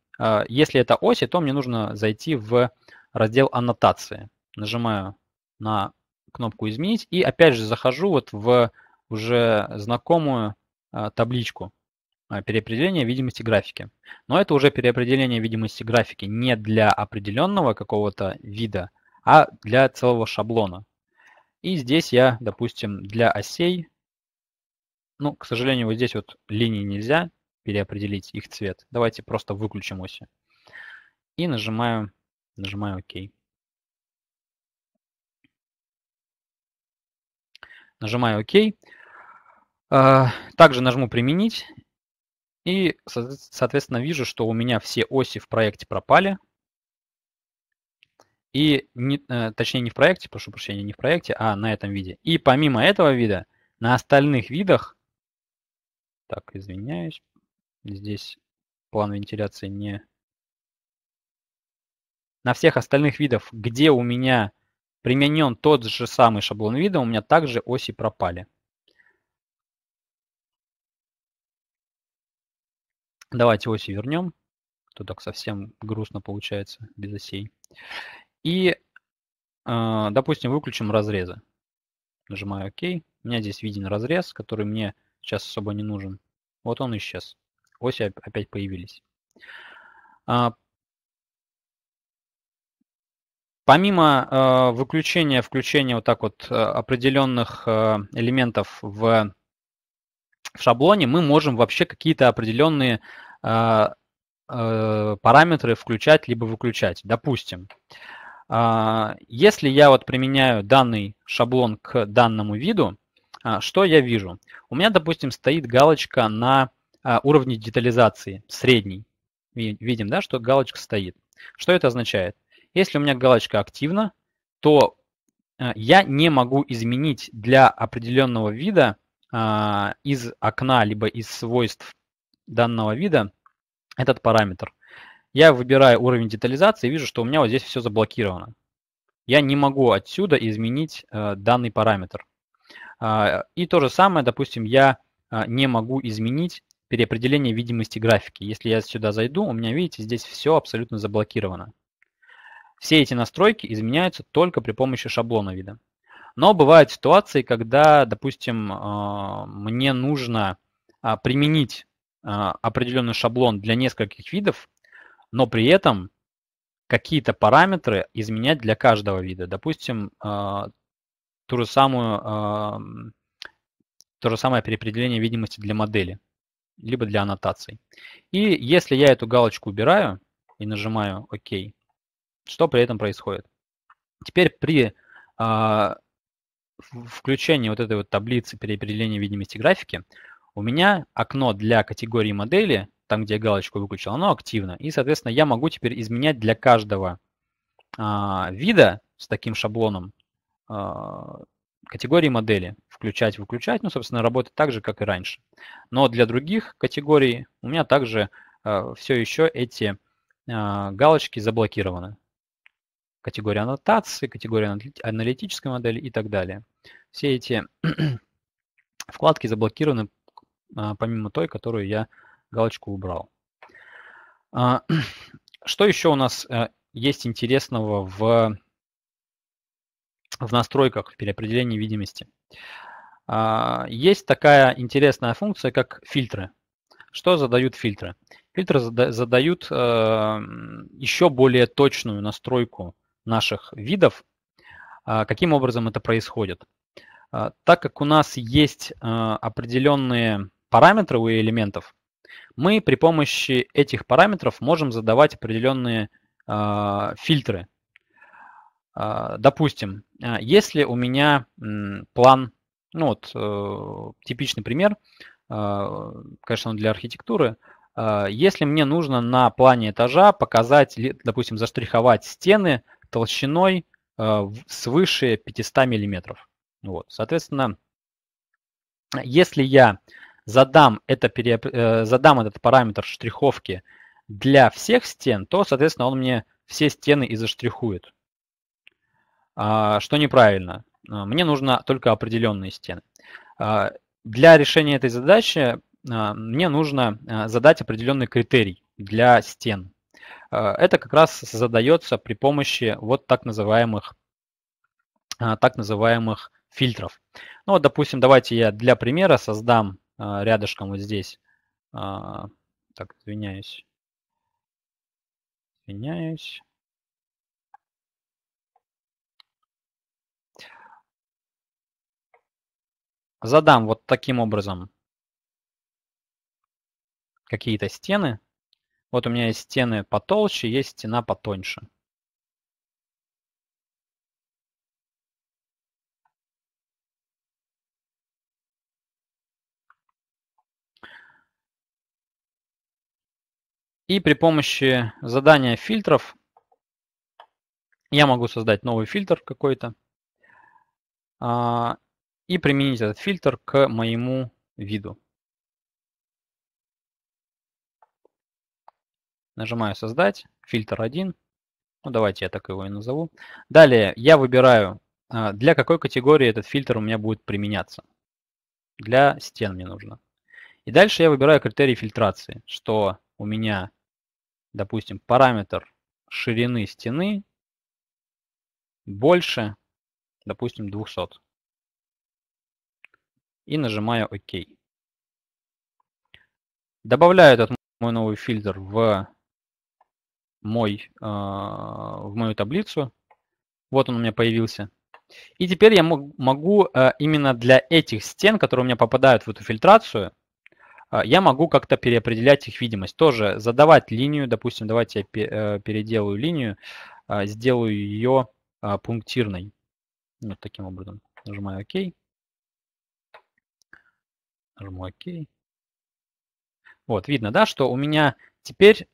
если это оси, то мне нужно зайти в раздел аннотации. Нажимаю на кнопку «Изменить» и опять же захожу вот в уже знакомую а, табличку а, переопределения видимости графики. Но это уже переопределение видимости графики не для определенного какого-то вида, а для целого шаблона. И здесь я, допустим, для осей, ну, к сожалению, вот здесь вот линии нельзя переопределить их цвет. Давайте просто выключим оси. И нажимаю, нажимаю ОК. OK. Нажимаю ОК. А, также нажму «Применить». И, соответственно, вижу, что у меня все оси в проекте пропали. И, не, э, точнее, не в проекте, прошу прощения, не в проекте, а на этом виде. И помимо этого вида, на остальных видах, так, извиняюсь, здесь план вентиляции не... На всех остальных видах, где у меня Применен тот же самый шаблон вида, у меня также оси пропали. Давайте оси вернем. тут так совсем грустно получается без осей. И, э, допустим, выключим разрезы. Нажимаю ОК. У меня здесь виден разрез, который мне сейчас особо не нужен. Вот он исчез. Оси опять появились. А, Помимо э, выключения, включения вот так вот э, определенных э, элементов в, в шаблоне, мы можем вообще какие-то определенные э, э, параметры включать либо выключать. Допустим, э, если я вот применяю данный шаблон к данному виду, э, что я вижу? У меня, допустим, стоит галочка на э, уровне детализации, средний. Видим, да, что галочка стоит. Что это означает? Если у меня галочка активна, то э, я не могу изменить для определенного вида а, из окна либо из свойств данного вида этот параметр. Я выбираю уровень детализации и вижу, что у меня вот здесь все заблокировано. Я не могу отсюда изменить э, данный параметр. А, и то же самое, допустим, я э, не могу изменить переопределение видимости графики. Если я сюда зайду, у меня, видите, здесь все абсолютно заблокировано. Все эти настройки изменяются только при помощи шаблона вида. Но бывают ситуации, когда, допустим, а, мне нужно а, применить а, определенный шаблон для нескольких видов, но при этом какие-то параметры изменять для каждого вида. Допустим, ту же самую, то же самое переопределение видимости для модели, либо для аннотаций. И если я эту галочку убираю и нажимаю ОК, OK, что при этом происходит? Теперь при э, включении вот этой вот таблицы переопределения видимости графики у меня окно для категории модели, там, где я галочку выключил, оно активно. И, соответственно, я могу теперь изменять для каждого э, вида с таким шаблоном э, категории модели. Включать, выключать. Ну, собственно, работать так же, как и раньше. Но для других категорий у меня также э, все еще эти э, галочки заблокированы категория аннотации, категория аналитической модели и так далее. Все эти [CLEARS THROAT] вкладки заблокированы а, помимо той, которую я галочку убрал. А, [CLEARS THROAT] что еще у нас э, есть интересного в, в настройках переопределения видимости? А, есть такая интересная функция, как фильтры. Что задают фильтры? Фильтры задают э, еще более точную настройку наших видов, а, каким образом это происходит. А, так как у нас есть а, определенные параметры у элементов, мы при помощи этих параметров можем задавать определенные фильтры. Допустим, если у меня план, ну вот э, типичный пример, конечно, он для архитектуры, если мне нужно на плане этажа показать, допустим, заштриховать стены толщиной э, свыше 500 миллиметров. Вот. Соответственно, если я задам, это пере, э, задам этот параметр штриховки для всех стен, то, соответственно, он мне все стены и заштрихует. А, что неправильно. А, мне нужно только определенные стены. А, для решения этой задачи а, мне нужно задать определенный критерий для стен. Э, это как раз задается при помощи вот так называемых, э, так называемых фильтров. Ну вот, допустим, давайте я для примера создам э, рядышком вот здесь, так, извиняюсь, извиняюсь. Задам вот таким образом какие-то стены. Вот у меня есть стены потолще, есть стена потоньше. И при помощи задания фильтров я могу создать новый фильтр какой-то а, и применить этот фильтр к моему виду. Нажимаю «Создать», фильтр 1. Ну, давайте я так его и назову. Далее я выбираю, а, для какой категории этот фильтр у меня будет применяться. Для стен мне нужно. И дальше я выбираю критерии фильтрации, что у меня, допустим, параметр ширины стены больше, допустим, 200. И нажимаю ОК. Добавляю этот мой новый фильтр в мой, а, в мою таблицу. Вот он у меня появился. И теперь я могу э, именно для этих стен, которые у меня попадают в эту фильтрацию, а, я могу как-то переопределять их видимость. Тоже задавать линию, допустим, давайте я э, переделаю линию, а, сделаю ее пунктирной. Вот таким образом. Нажимаю ОК. Нажму ОК. Вот, видно, да, что у меня теперь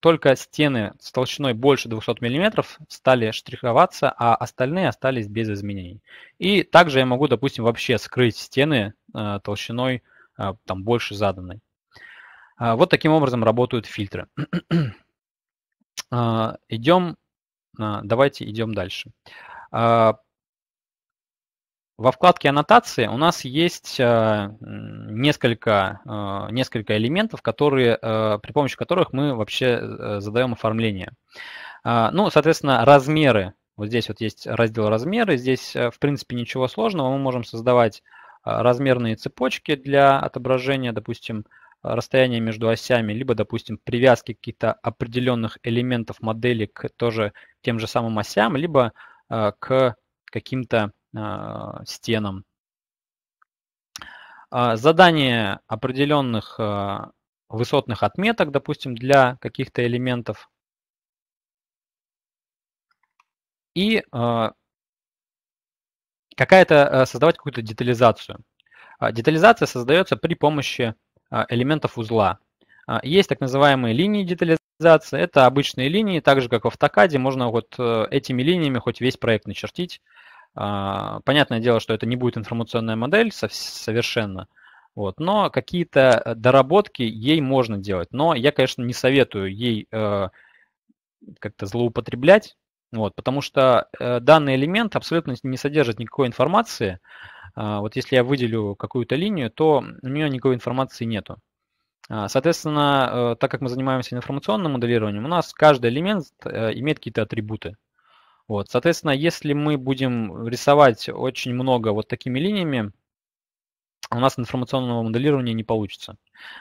только стены с толщиной больше 200 мм стали штриховаться, а остальные остались без изменений. И также я могу, допустим, вообще скрыть стены э, толщиной э, там, больше заданной. А, вот таким образом работают фильтры. [CLEARS THROAT] А, идем, а, давайте идем дальше. Во вкладке «Аннотации» у нас есть э, несколько, э, несколько элементов, которые, э, при помощи которых мы вообще задаем оформление. Ну, соответственно, размеры. Вот здесь вот есть раздел «Размеры». Здесь, в принципе, ничего сложного. Мы можем создавать размерные цепочки для отображения, допустим, расстояние между осями, либо, допустим, привязки каких-то определенных элементов модели к тоже тем же самым осям, либо к каким-то а, стенам. А, задание определенных а, высотных отметок, допустим, для каких-то элементов. И какая-то создавать какую-то детализацию. Детализация создается при помощи элементов узла. Есть так называемые линии детализации. Это обычные линии, так же как в автокаде, можно вот э, этими линиями хоть весь проект начертить. А, понятное дело, что это не будет информационная модель совершенно, вот, но какие-то э, доработки ей можно делать. Но я, конечно, не советую ей э, как-то злоупотреблять, вот, потому что э, данный элемент абсолютно не содержит никакой информации. А, вот если я выделю какую-то линию, то у нее никакой информации нету. А, соответственно, так как мы занимаемся информационным моделированием, у нас каждый элемент имеет какие-то атрибуты. Вот, соответственно, если мы будем рисовать очень много вот такими линиями, у нас информационного моделирования не получится.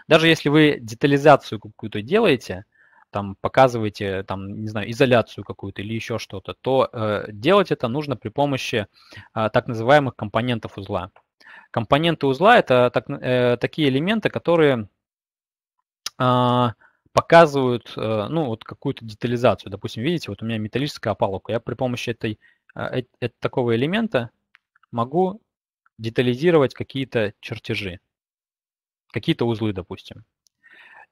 Даже если вы детализацию какую-то делаете, там показываете, там, не знаю, изоляцию какую-то или еще что-то, то э, делать это нужно при помощи э, так называемых компонентов узла. Компоненты узла это так, э, такие элементы, которые э, показывают, э, ну, вот какую-то детализацию. Допустим, видите, вот у меня металлическая опалубка. Я при помощи этой, э, э такого элемента могу детализировать какие-то чертежи, какие-то узлы, допустим.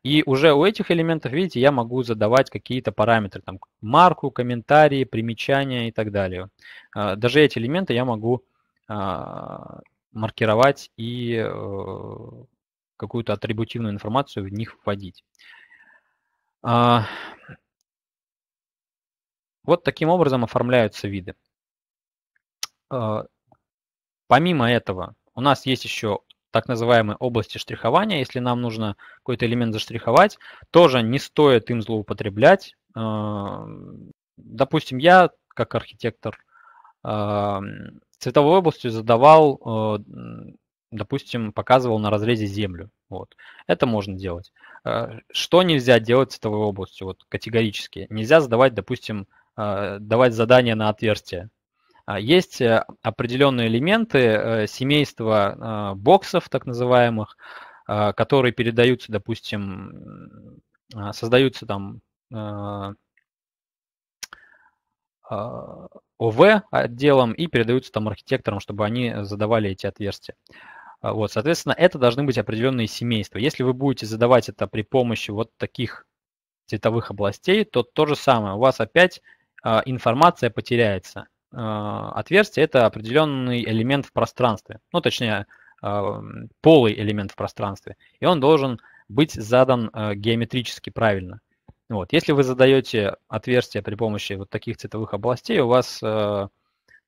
И уже у этих элементов, видите, я могу задавать какие-то параметры, там марку, комментарии, примечания и так далее. Э, даже эти элементы я могу маркировать и какую-то атрибутивную информацию в них вводить. А, вот таким образом оформляются виды. А, помимо этого, у нас есть еще так называемые области штрихования. Если нам нужно какой-то элемент заштриховать, тоже не стоит им злоупотреблять. А, допустим, я, как архитектор, цветовой областью задавал допустим, показывал на разрезе землю. Вот. Это можно делать. Э, что нельзя делать с этой областью вот, категорически? Нельзя задавать, допустим, э, давать задания на отверстие. А есть э, определенные элементы семейства боксов, так называемых, которые передаются, допустим, создаются там ОВ отделом и передаются там архитекторам, чтобы они задавали эти отверстия. А, вот, соответственно, это должны быть определенные семейства. Если вы будете задавать это при помощи вот таких цветовых областей, то то же самое. У вас опять а, информация потеряется. А, отверстие – это определенный элемент в пространстве, ну, точнее, полый элемент в пространстве, и он должен быть задан геометрически правильно. Вот. Если вы задаете отверстие при помощи вот таких цветовых областей, у вас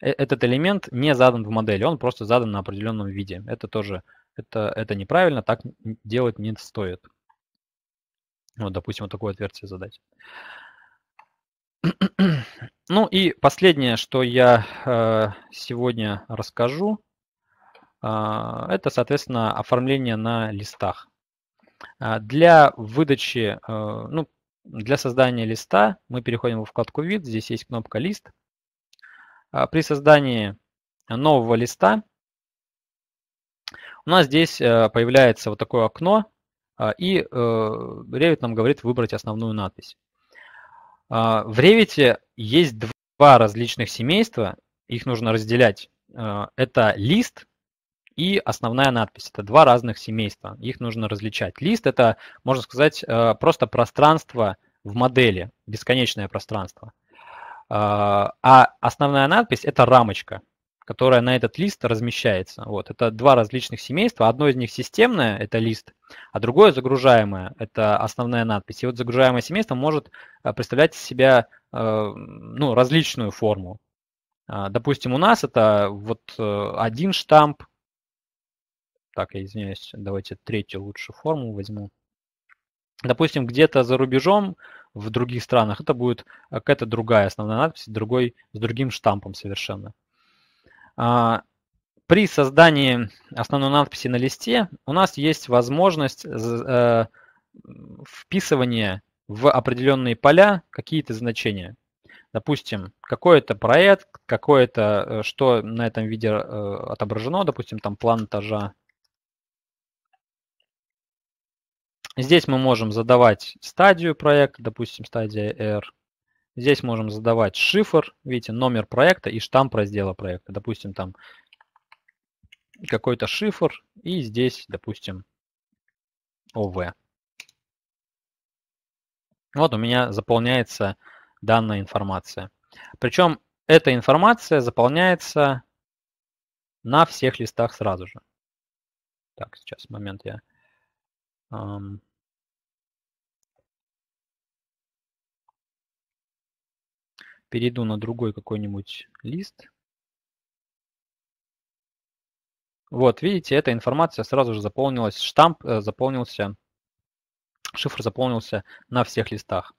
Э, этот элемент не задан в модели, он просто задан на определенном виде. Это тоже это, это неправильно, так делать не стоит. Вот, допустим, вот такое отверстие задать. [CLEARS THROAT] Ну и последнее, что я э, сегодня расскажу, э, это, соответственно, оформление на листах. А, для выдачи, э, ну, для создания листа мы переходим во вкладку «Вид». Здесь есть кнопка «Лист». А, при создании нового листа у нас здесь э, появляется вот такое окно, а, и Revit э, нам говорит выбрать основную надпись. А, в Revit есть два различных семейства, их нужно разделять. Э, это лист и основная надпись. Это два разных семейства, их нужно различать. Лист – это, можно сказать, просто пространство в модели, бесконечное пространство – а, а основная надпись – это рамочка, которая на этот лист размещается. Вот. Это два различных семейства. Одно из них системное – это лист, а другое загружаемое – это основная надпись. И вот загружаемое семейство может э, представлять из себя э, ну, различную форму. А, допустим, у нас это вот э, один штамп. Так, я извиняюсь, давайте третью лучшую форму возьму. Допустим, где-то за рубежом в других странах, это будет э, какая-то другая основная надпись, другой, с другим штампом совершенно. А, при создании основной надписи на листе у нас есть возможность э, вписывания в определенные поля какие-то значения. Допустим, какой-то проект, какое-то, э, что на этом виде отображено, допустим, там план этажа Здесь мы можем задавать стадию проекта, допустим, стадия R. Здесь можем задавать шифр, видите, номер проекта и штамп раздела проекта. Допустим, там какой-то шифр, и здесь, допустим, ОВ. Вот у меня заполняется данная информация. Причем эта информация заполняется на всех листах сразу же. Так, сейчас, момент, я эм, перейду на другой какой-нибудь лист. Вот, видите, эта информация сразу же заполнилась, штамп э, заполнился, шифр заполнился на всех листах.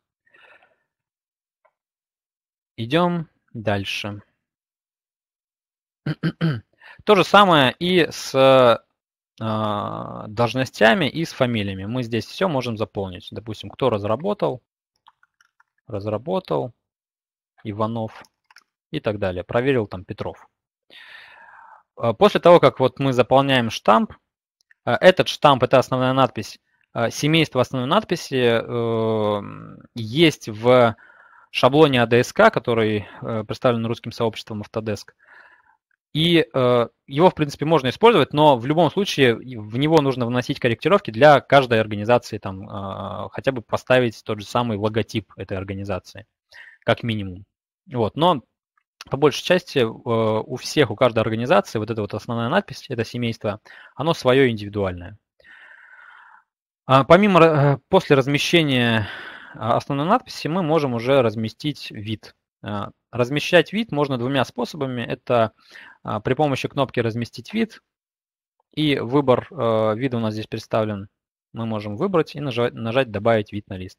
Идем дальше. [CLEARS THROAT] То же самое и с э, а, должностями, и с фамилиями. Мы здесь все можем заполнить. Допустим, кто разработал, разработал, Иванов и так далее. Проверил там Петров. А, после того, как вот мы заполняем штамп, а, этот штамп, это основная надпись, а, семейство основной надписи э, есть в шаблоне ADSK, который э, представлен русским сообществом Autodesk. И э, его, в принципе, можно использовать, но в любом случае в него нужно вносить корректировки для каждой организации, там, хотя бы поставить тот же самый логотип этой организации как минимум. Вот. Но по большей части э, у всех, у каждой организации вот эта вот основная надпись, это семейство, оно свое индивидуальное. А помимо, э, после размещения а, основной надписи мы можем уже разместить вид. А, размещать вид можно двумя способами. Это при помощи кнопки «Разместить вид» и выбор э, вида у нас здесь представлен. Мы можем выбрать и нажать, «Добавить вид на лист».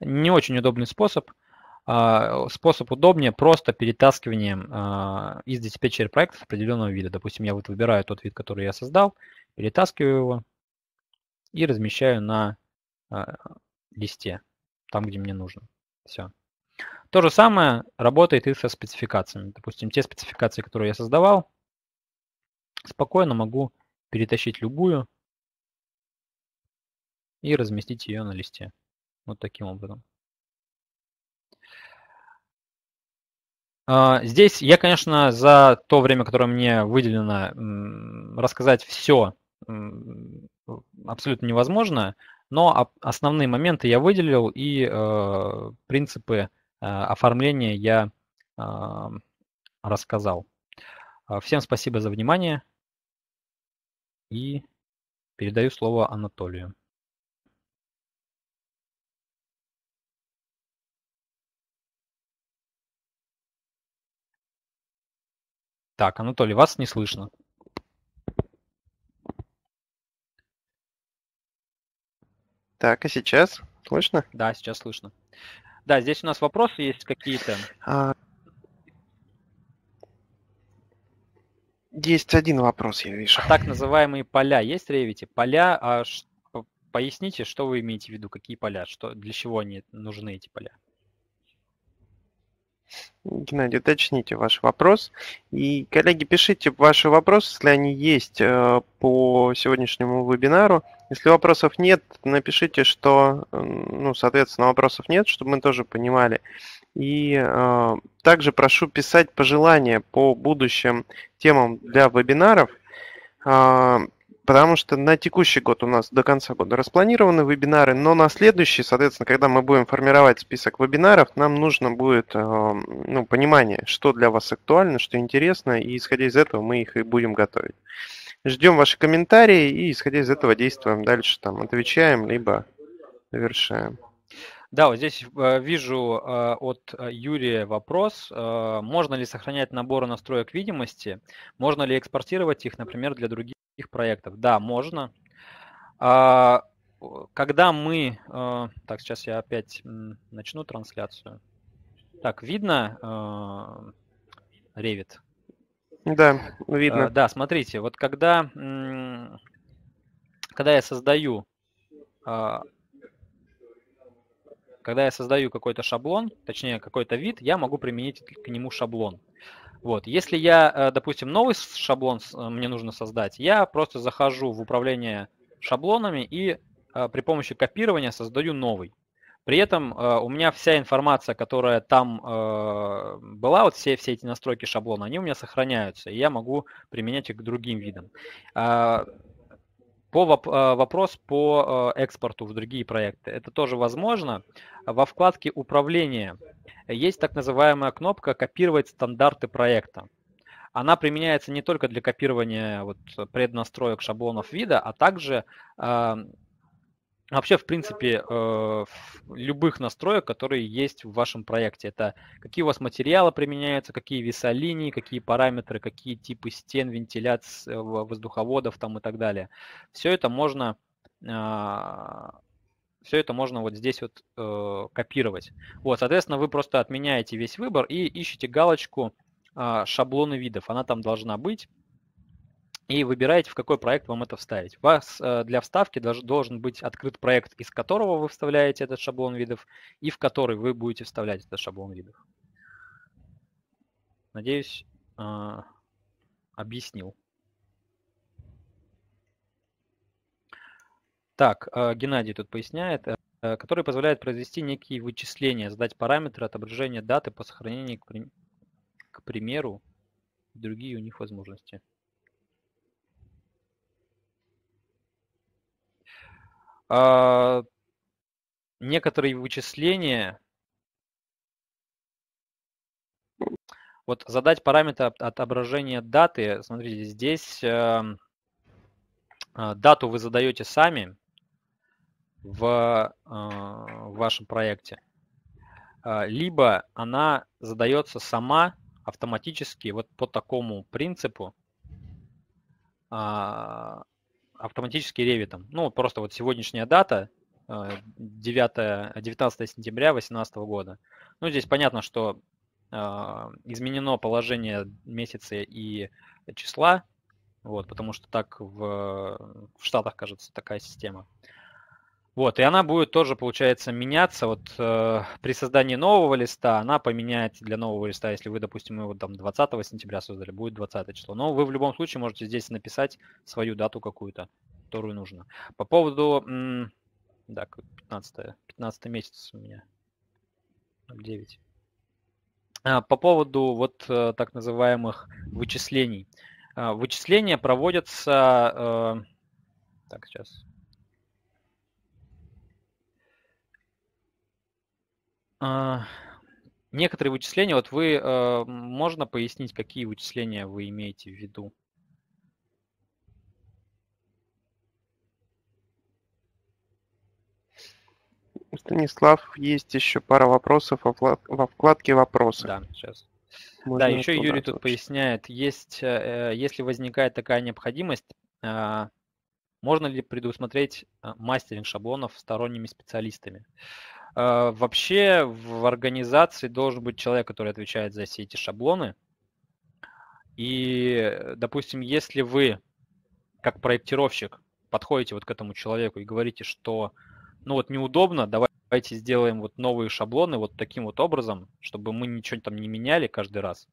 Не очень удобный способ – а, способ удобнее просто перетаскиванием а, из диспетчера проектов определенного вида. Допустим, я вот выбираю тот вид, который я создал, перетаскиваю его и размещаю на а, листе, там, где мне нужно. Все. То же самое работает и со спецификациями. Допустим, те спецификации, которые я создавал, спокойно могу перетащить любую и разместить ее на листе. Вот таким образом. А, здесь я, конечно, за то время, которое мне выделено, рассказать все абсолютно невозможно, но основные моменты я выделил и э, принципы э, оформления я а, рассказал. А, всем спасибо за внимание и передаю слово Анатолию. Так, Анатолий, вас не слышно. Так, а сейчас слышно? Да, сейчас слышно. Да, здесь у нас вопросы есть какие-то. А... Есть один вопрос, я вижу. Так называемые поля. Есть Revit? Поля, а ш... поясните, что вы имеете в виду, какие поля, что, для чего они нужны, эти поля? Геннадий, уточните ваш вопрос. И, коллеги, пишите ваши вопросы, если они есть э, по сегодняшнему вебинару. Если вопросов нет, напишите, что, ну, соответственно, вопросов нет, чтобы мы тоже понимали. И э, также прошу писать пожелания по будущим темам для вебинаров. А, потому что на текущий год у нас до конца года распланированы вебинары, но на следующий, соответственно, когда мы будем формировать список вебинаров, нам нужно будет э, ну, понимание, что для вас актуально, что интересно, и исходя из этого мы их и будем готовить. Ждем ваши комментарии и исходя из этого действуем дальше, там отвечаем, либо завершаем. Да, вот здесь э, вижу э, от Юрия вопрос. Можно ли сохранять наборы настроек видимости? Можно ли экспортировать их, например, для других? Их проектов, да, можно. А, когда мы... Э, так, сейчас я опять начну трансляцию. Так, видно Revit? Э, да, видно. Э, да, смотрите, вот когда, когда я создаю а, когда я создаю какой-то шаблон, точнее какой-то вид, я могу применить к нему шаблон. Вот. Если я, э, допустим, новый шаблон э, мне нужно создать, я просто захожу в управление шаблонами и э, при помощи копирования создаю новый. При этом у меня вся информация, которая там была, вот все, все эти настройки шаблона, они у меня сохраняются, и я могу применять их к другим видам. А, по воп- вопрос по экспорту в другие проекты. Это тоже возможно, во вкладке управления есть так называемая кнопка «Копировать стандарты проекта». Она применяется не только для копирования вот, преднастроек шаблонов вида, а также э, вообще, в принципе, э, любых настроек, которые есть в вашем проекте. Это какие у вас материалы применяются, какие веса линий, какие параметры, какие типы стен, вентиляций, э, воздуховодов там и так далее. Все это можно а, все это можно вот здесь вот э, копировать. Вот, соответственно, вы просто отменяете весь выбор и ищете галочку э, шаблоны видов. Она там должна быть. И выбираете, в какой проект вам это вставить. У вас э, для вставки даже должен быть открыт проект, из которого вы вставляете этот шаблон видов и в который вы будете вставлять этот шаблон видов. Надеюсь, э, объяснил. Так, э, Геннадий тут поясняет, э, э, который позволяет произвести некие вычисления, задать параметры отображения даты по сохранению, к примеру, другие у них возможности. А, некоторые вычисления Вот задать параметр отображения даты. Смотрите, здесь эм, э, дату вы задаете сами в, а, в вашем проекте. А, либо она задается сама автоматически вот по такому принципу, а, автоматически ревитом. Ну, просто вот сегодняшняя дата, 9, 19 сентября 2018 года. Ну, здесь понятно, что изменено положение месяца и числа, вот, потому что так в, в Штатах, кажется, такая система. Вот, и она будет тоже, получается, меняться. Вот э, при создании нового листа она поменяет для нового листа, если вы, допустим, его там 20 сентября создали, будет 20 число. Но вы в любом случае можете здесь написать свою дату какую-то, которую нужно. По поводу... М- да, 15, 15 месяц у меня. 9. А, по поводу вот э, так называемых вычислений. А, вычисления проводятся... Э, так, сейчас А, некоторые вычисления, вот вы, э, можно пояснить, какие вычисления вы имеете в виду? Станислав, есть еще пара вопросов во вкладке «Вопросы». Да, сейчас. Можно да, еще Юрий тут вообще. поясняет, есть, э, э, если возникает такая необходимость, можно ли предусмотреть мастеринг шаблонов сторонними специалистами? А, вообще в организации должен быть человек, который отвечает за все эти шаблоны. И, э, допустим, если вы как проектировщик подходите вот к этому человеку и говорите, что ну вот неудобно, давайте сделаем вот новые шаблоны вот таким вот образом, чтобы мы ничего там не меняли каждый раз.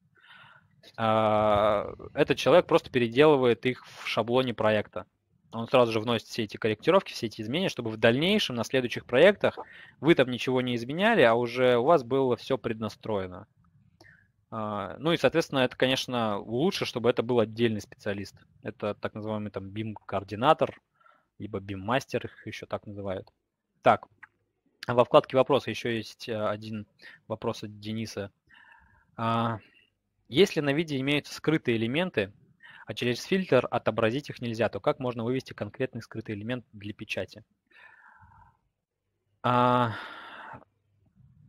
А, этот человек просто переделывает их в шаблоне проекта он сразу же вносит все эти корректировки, все эти изменения, чтобы в дальнейшем, на следующих проектах, вы там ничего не изменяли, а уже у вас было все преднастроено. А, ну и, соответственно, это, конечно, лучше, чтобы это был отдельный специалист. Это так называемый там BIM-координатор, либо BIM-мастер, их еще так называют. Так, а во вкладке вопроса еще есть э, один вопрос от Дениса. А, если на виде имеются скрытые элементы, а через фильтр отобразить их нельзя, то как можно вывести конкретный скрытый элемент для печати? А,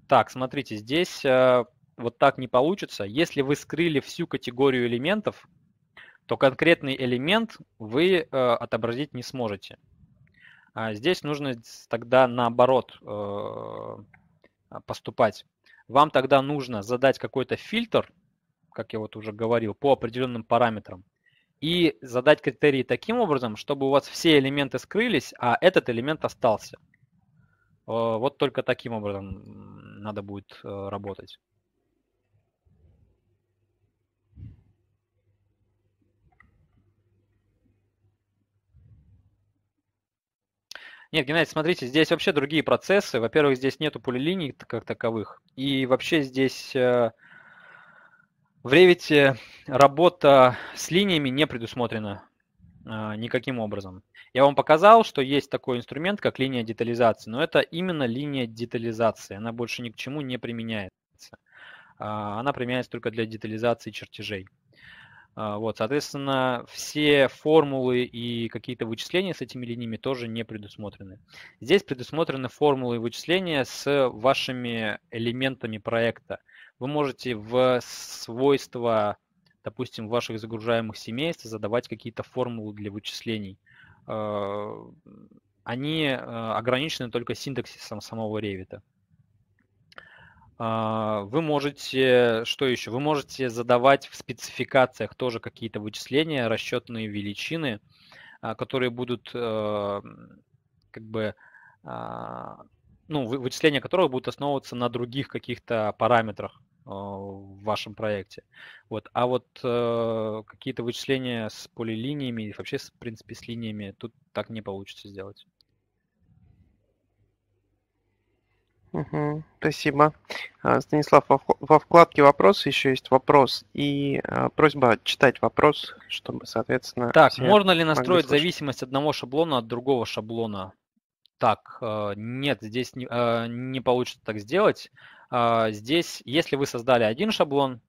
так, смотрите, здесь а, вот так не получится. Если вы скрыли всю категорию элементов, то конкретный элемент вы а, отобразить не сможете. А здесь нужно тогда наоборот э, а, поступать. Вам тогда нужно задать какой-то фильтр, как я вот уже говорил, по определенным параметрам и задать критерии таким образом, чтобы у вас все элементы скрылись, а этот элемент остался. Э, вот только таким образом надо будет э, работать. Нет, Геннадий, смотрите, здесь вообще другие процессы. Во-первых, здесь нету полилиний как таковых. И вообще здесь э, в Revit работа с линиями не предусмотрена а, никаким образом. Я вам показал, что есть такой инструмент, как линия детализации, но это именно линия детализации. Она больше ни к чему не применяется. А, она применяется только для детализации чертежей. А, вот, соответственно, все формулы и какие-то вычисления с этими линиями тоже не предусмотрены. Здесь предусмотрены формулы и вычисления с вашими элементами проекта вы можете в свойства, допустим, ваших загружаемых семейств задавать какие-то формулы для вычислений. Э, они э, ограничены только синтаксисом самого Revit. Э, вы можете, что еще? Вы можете задавать в спецификациях тоже какие-то вычисления, расчетные величины, которые будут как бы ну, вычисления которого будут основываться на других каких-то параметрах. А, в вашем проекте. Вот. А вот э, какие-то вычисления с полилиниями и вообще, в принципе, с линиями тут так не получится сделать. Угу, спасибо. А, Станислав, во вкладке «Вопросы» еще есть вопрос и а, просьба читать вопрос, чтобы, соответственно... Так, можно ли настроить зависимость одного шаблона от другого шаблона? так, э, нет, здесь не, э, не получится так сделать. А, здесь, если вы создали один шаблон,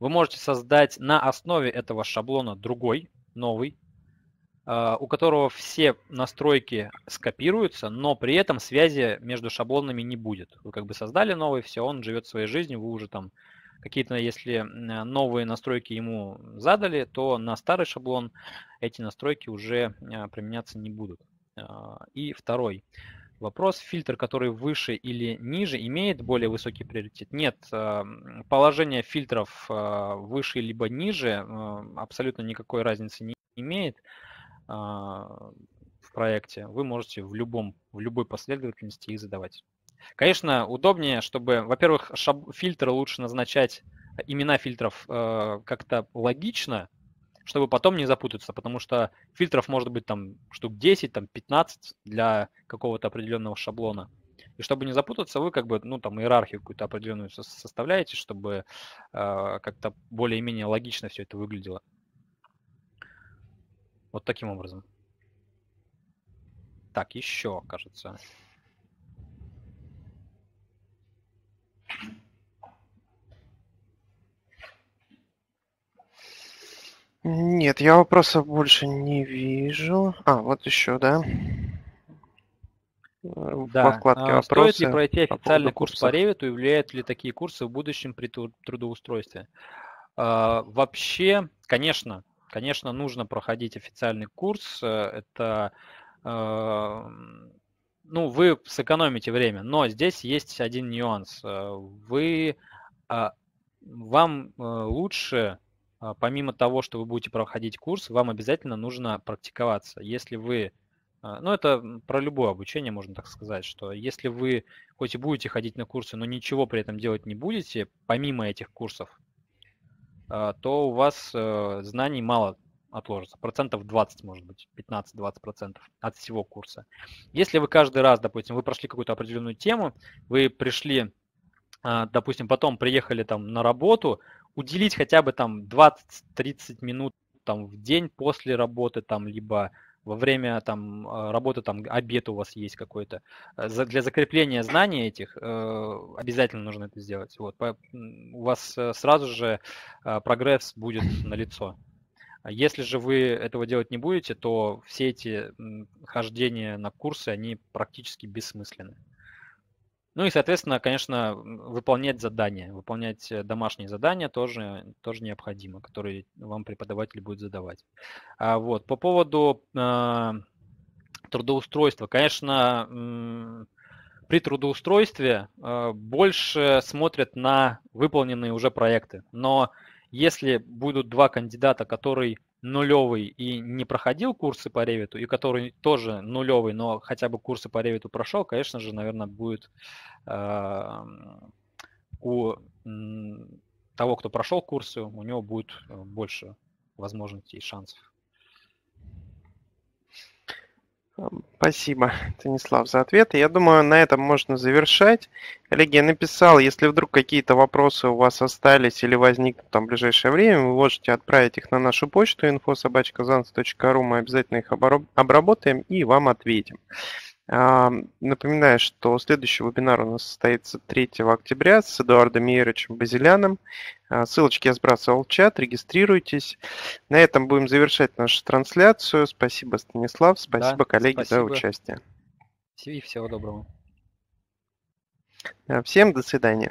вы можете создать на основе этого шаблона другой, новый, а, у которого все настройки скопируются, но при этом связи между шаблонами не будет. Вы как бы создали новый, все, он живет своей жизнью, вы уже там какие-то, если новые настройки ему задали, то на старый шаблон эти настройки уже а, применяться не будут. А, и второй вопрос, фильтр, который выше или ниже, имеет более высокий приоритет? Нет, а, положение фильтров а, выше либо ниже абсолютно никакой разницы не имеет в проекте. Вы можете в, любом, в любой последовательности их задавать. Конечно, удобнее, чтобы, во-первых, фильтры лучше назначать, имена фильтров как-то логично, чтобы потом не запутаться, потому что фильтров может быть там штук 10, там 15 для какого-то определенного шаблона. И чтобы не запутаться, вы как бы, ну, там, иерархию какую-то определенную составляете, чтобы э, как-то более-менее логично все это выглядело. Вот таким образом. Так, еще, кажется. Нет, я вопроса больше не вижу. А, вот еще, да. Э, в да. вкладке вопросы. А стоит ли пройти официальный по курс по Ревиту? Являются ли такие курсы в будущем при трудоустройстве? А, вообще, конечно, конечно, нужно проходить официальный курс. Э, это э, ну, вы сэкономите время, но здесь есть один нюанс. Вы, а, вам лучше а, помимо того, что вы будете проходить курс, вам обязательно нужно практиковаться. Если вы, а, ну это про любое обучение можно так сказать, что если вы хоть и будете ходить на курсы, но ничего при этом делать не будете, помимо этих курсов, а, то у вас э, знаний мало отложится, процентов 20, может быть, 15-20 процентов от всего курса. Если вы каждый раз, допустим, вы прошли какую-то определенную тему, вы пришли а, допустим, потом приехали там на работу, уделить хотя бы там 20-30 минут там в день после работы там, либо во время там а, работы там обед у вас есть какой-то. Э, для закрепления знаний этих э, обязательно нужно это сделать. Вот. У вас э, сразу же а, прогресс будет налицо. Если же вы этого делать не будете, то все эти хождения на курсы, они практически бессмысленны. Ну и, соответственно, конечно, выполнять задания, выполнять э, домашние задания тоже, тоже необходимо, которые вам преподаватель будет задавать. А вот, по поводу э, трудоустройства, конечно, э, при трудоустройстве э, больше смотрят на выполненные уже проекты, но если будут два кандидата, которые нулевый и не проходил курсы по ревиту, и который тоже нулевый, но хотя бы курсы по ревиту прошел, конечно же, наверное, будет э, у того, кто прошел курсы, у него будет э, больше возможностей и шансов. Спасибо, Станислав, за ответы. Я думаю, на этом можно завершать. Коллеги, я написал, если вдруг какие-то вопросы у вас остались или возникнут там в ближайшее время, вы можете отправить их на нашу почту infosobachkazans.ru. Мы обязательно их обработаем и вам ответим. Напоминаю, что следующий вебинар у нас состоится 3 октября с Эдуардом Мейровичем Базеляном. А, ссылочки я сбрасывал в чат, регистрируйтесь. На этом будем завершать нашу трансляцию. Спасибо, Станислав, спасибо, да, коллеги, спасибо. за участие. И всего доброго. А, всем до свидания.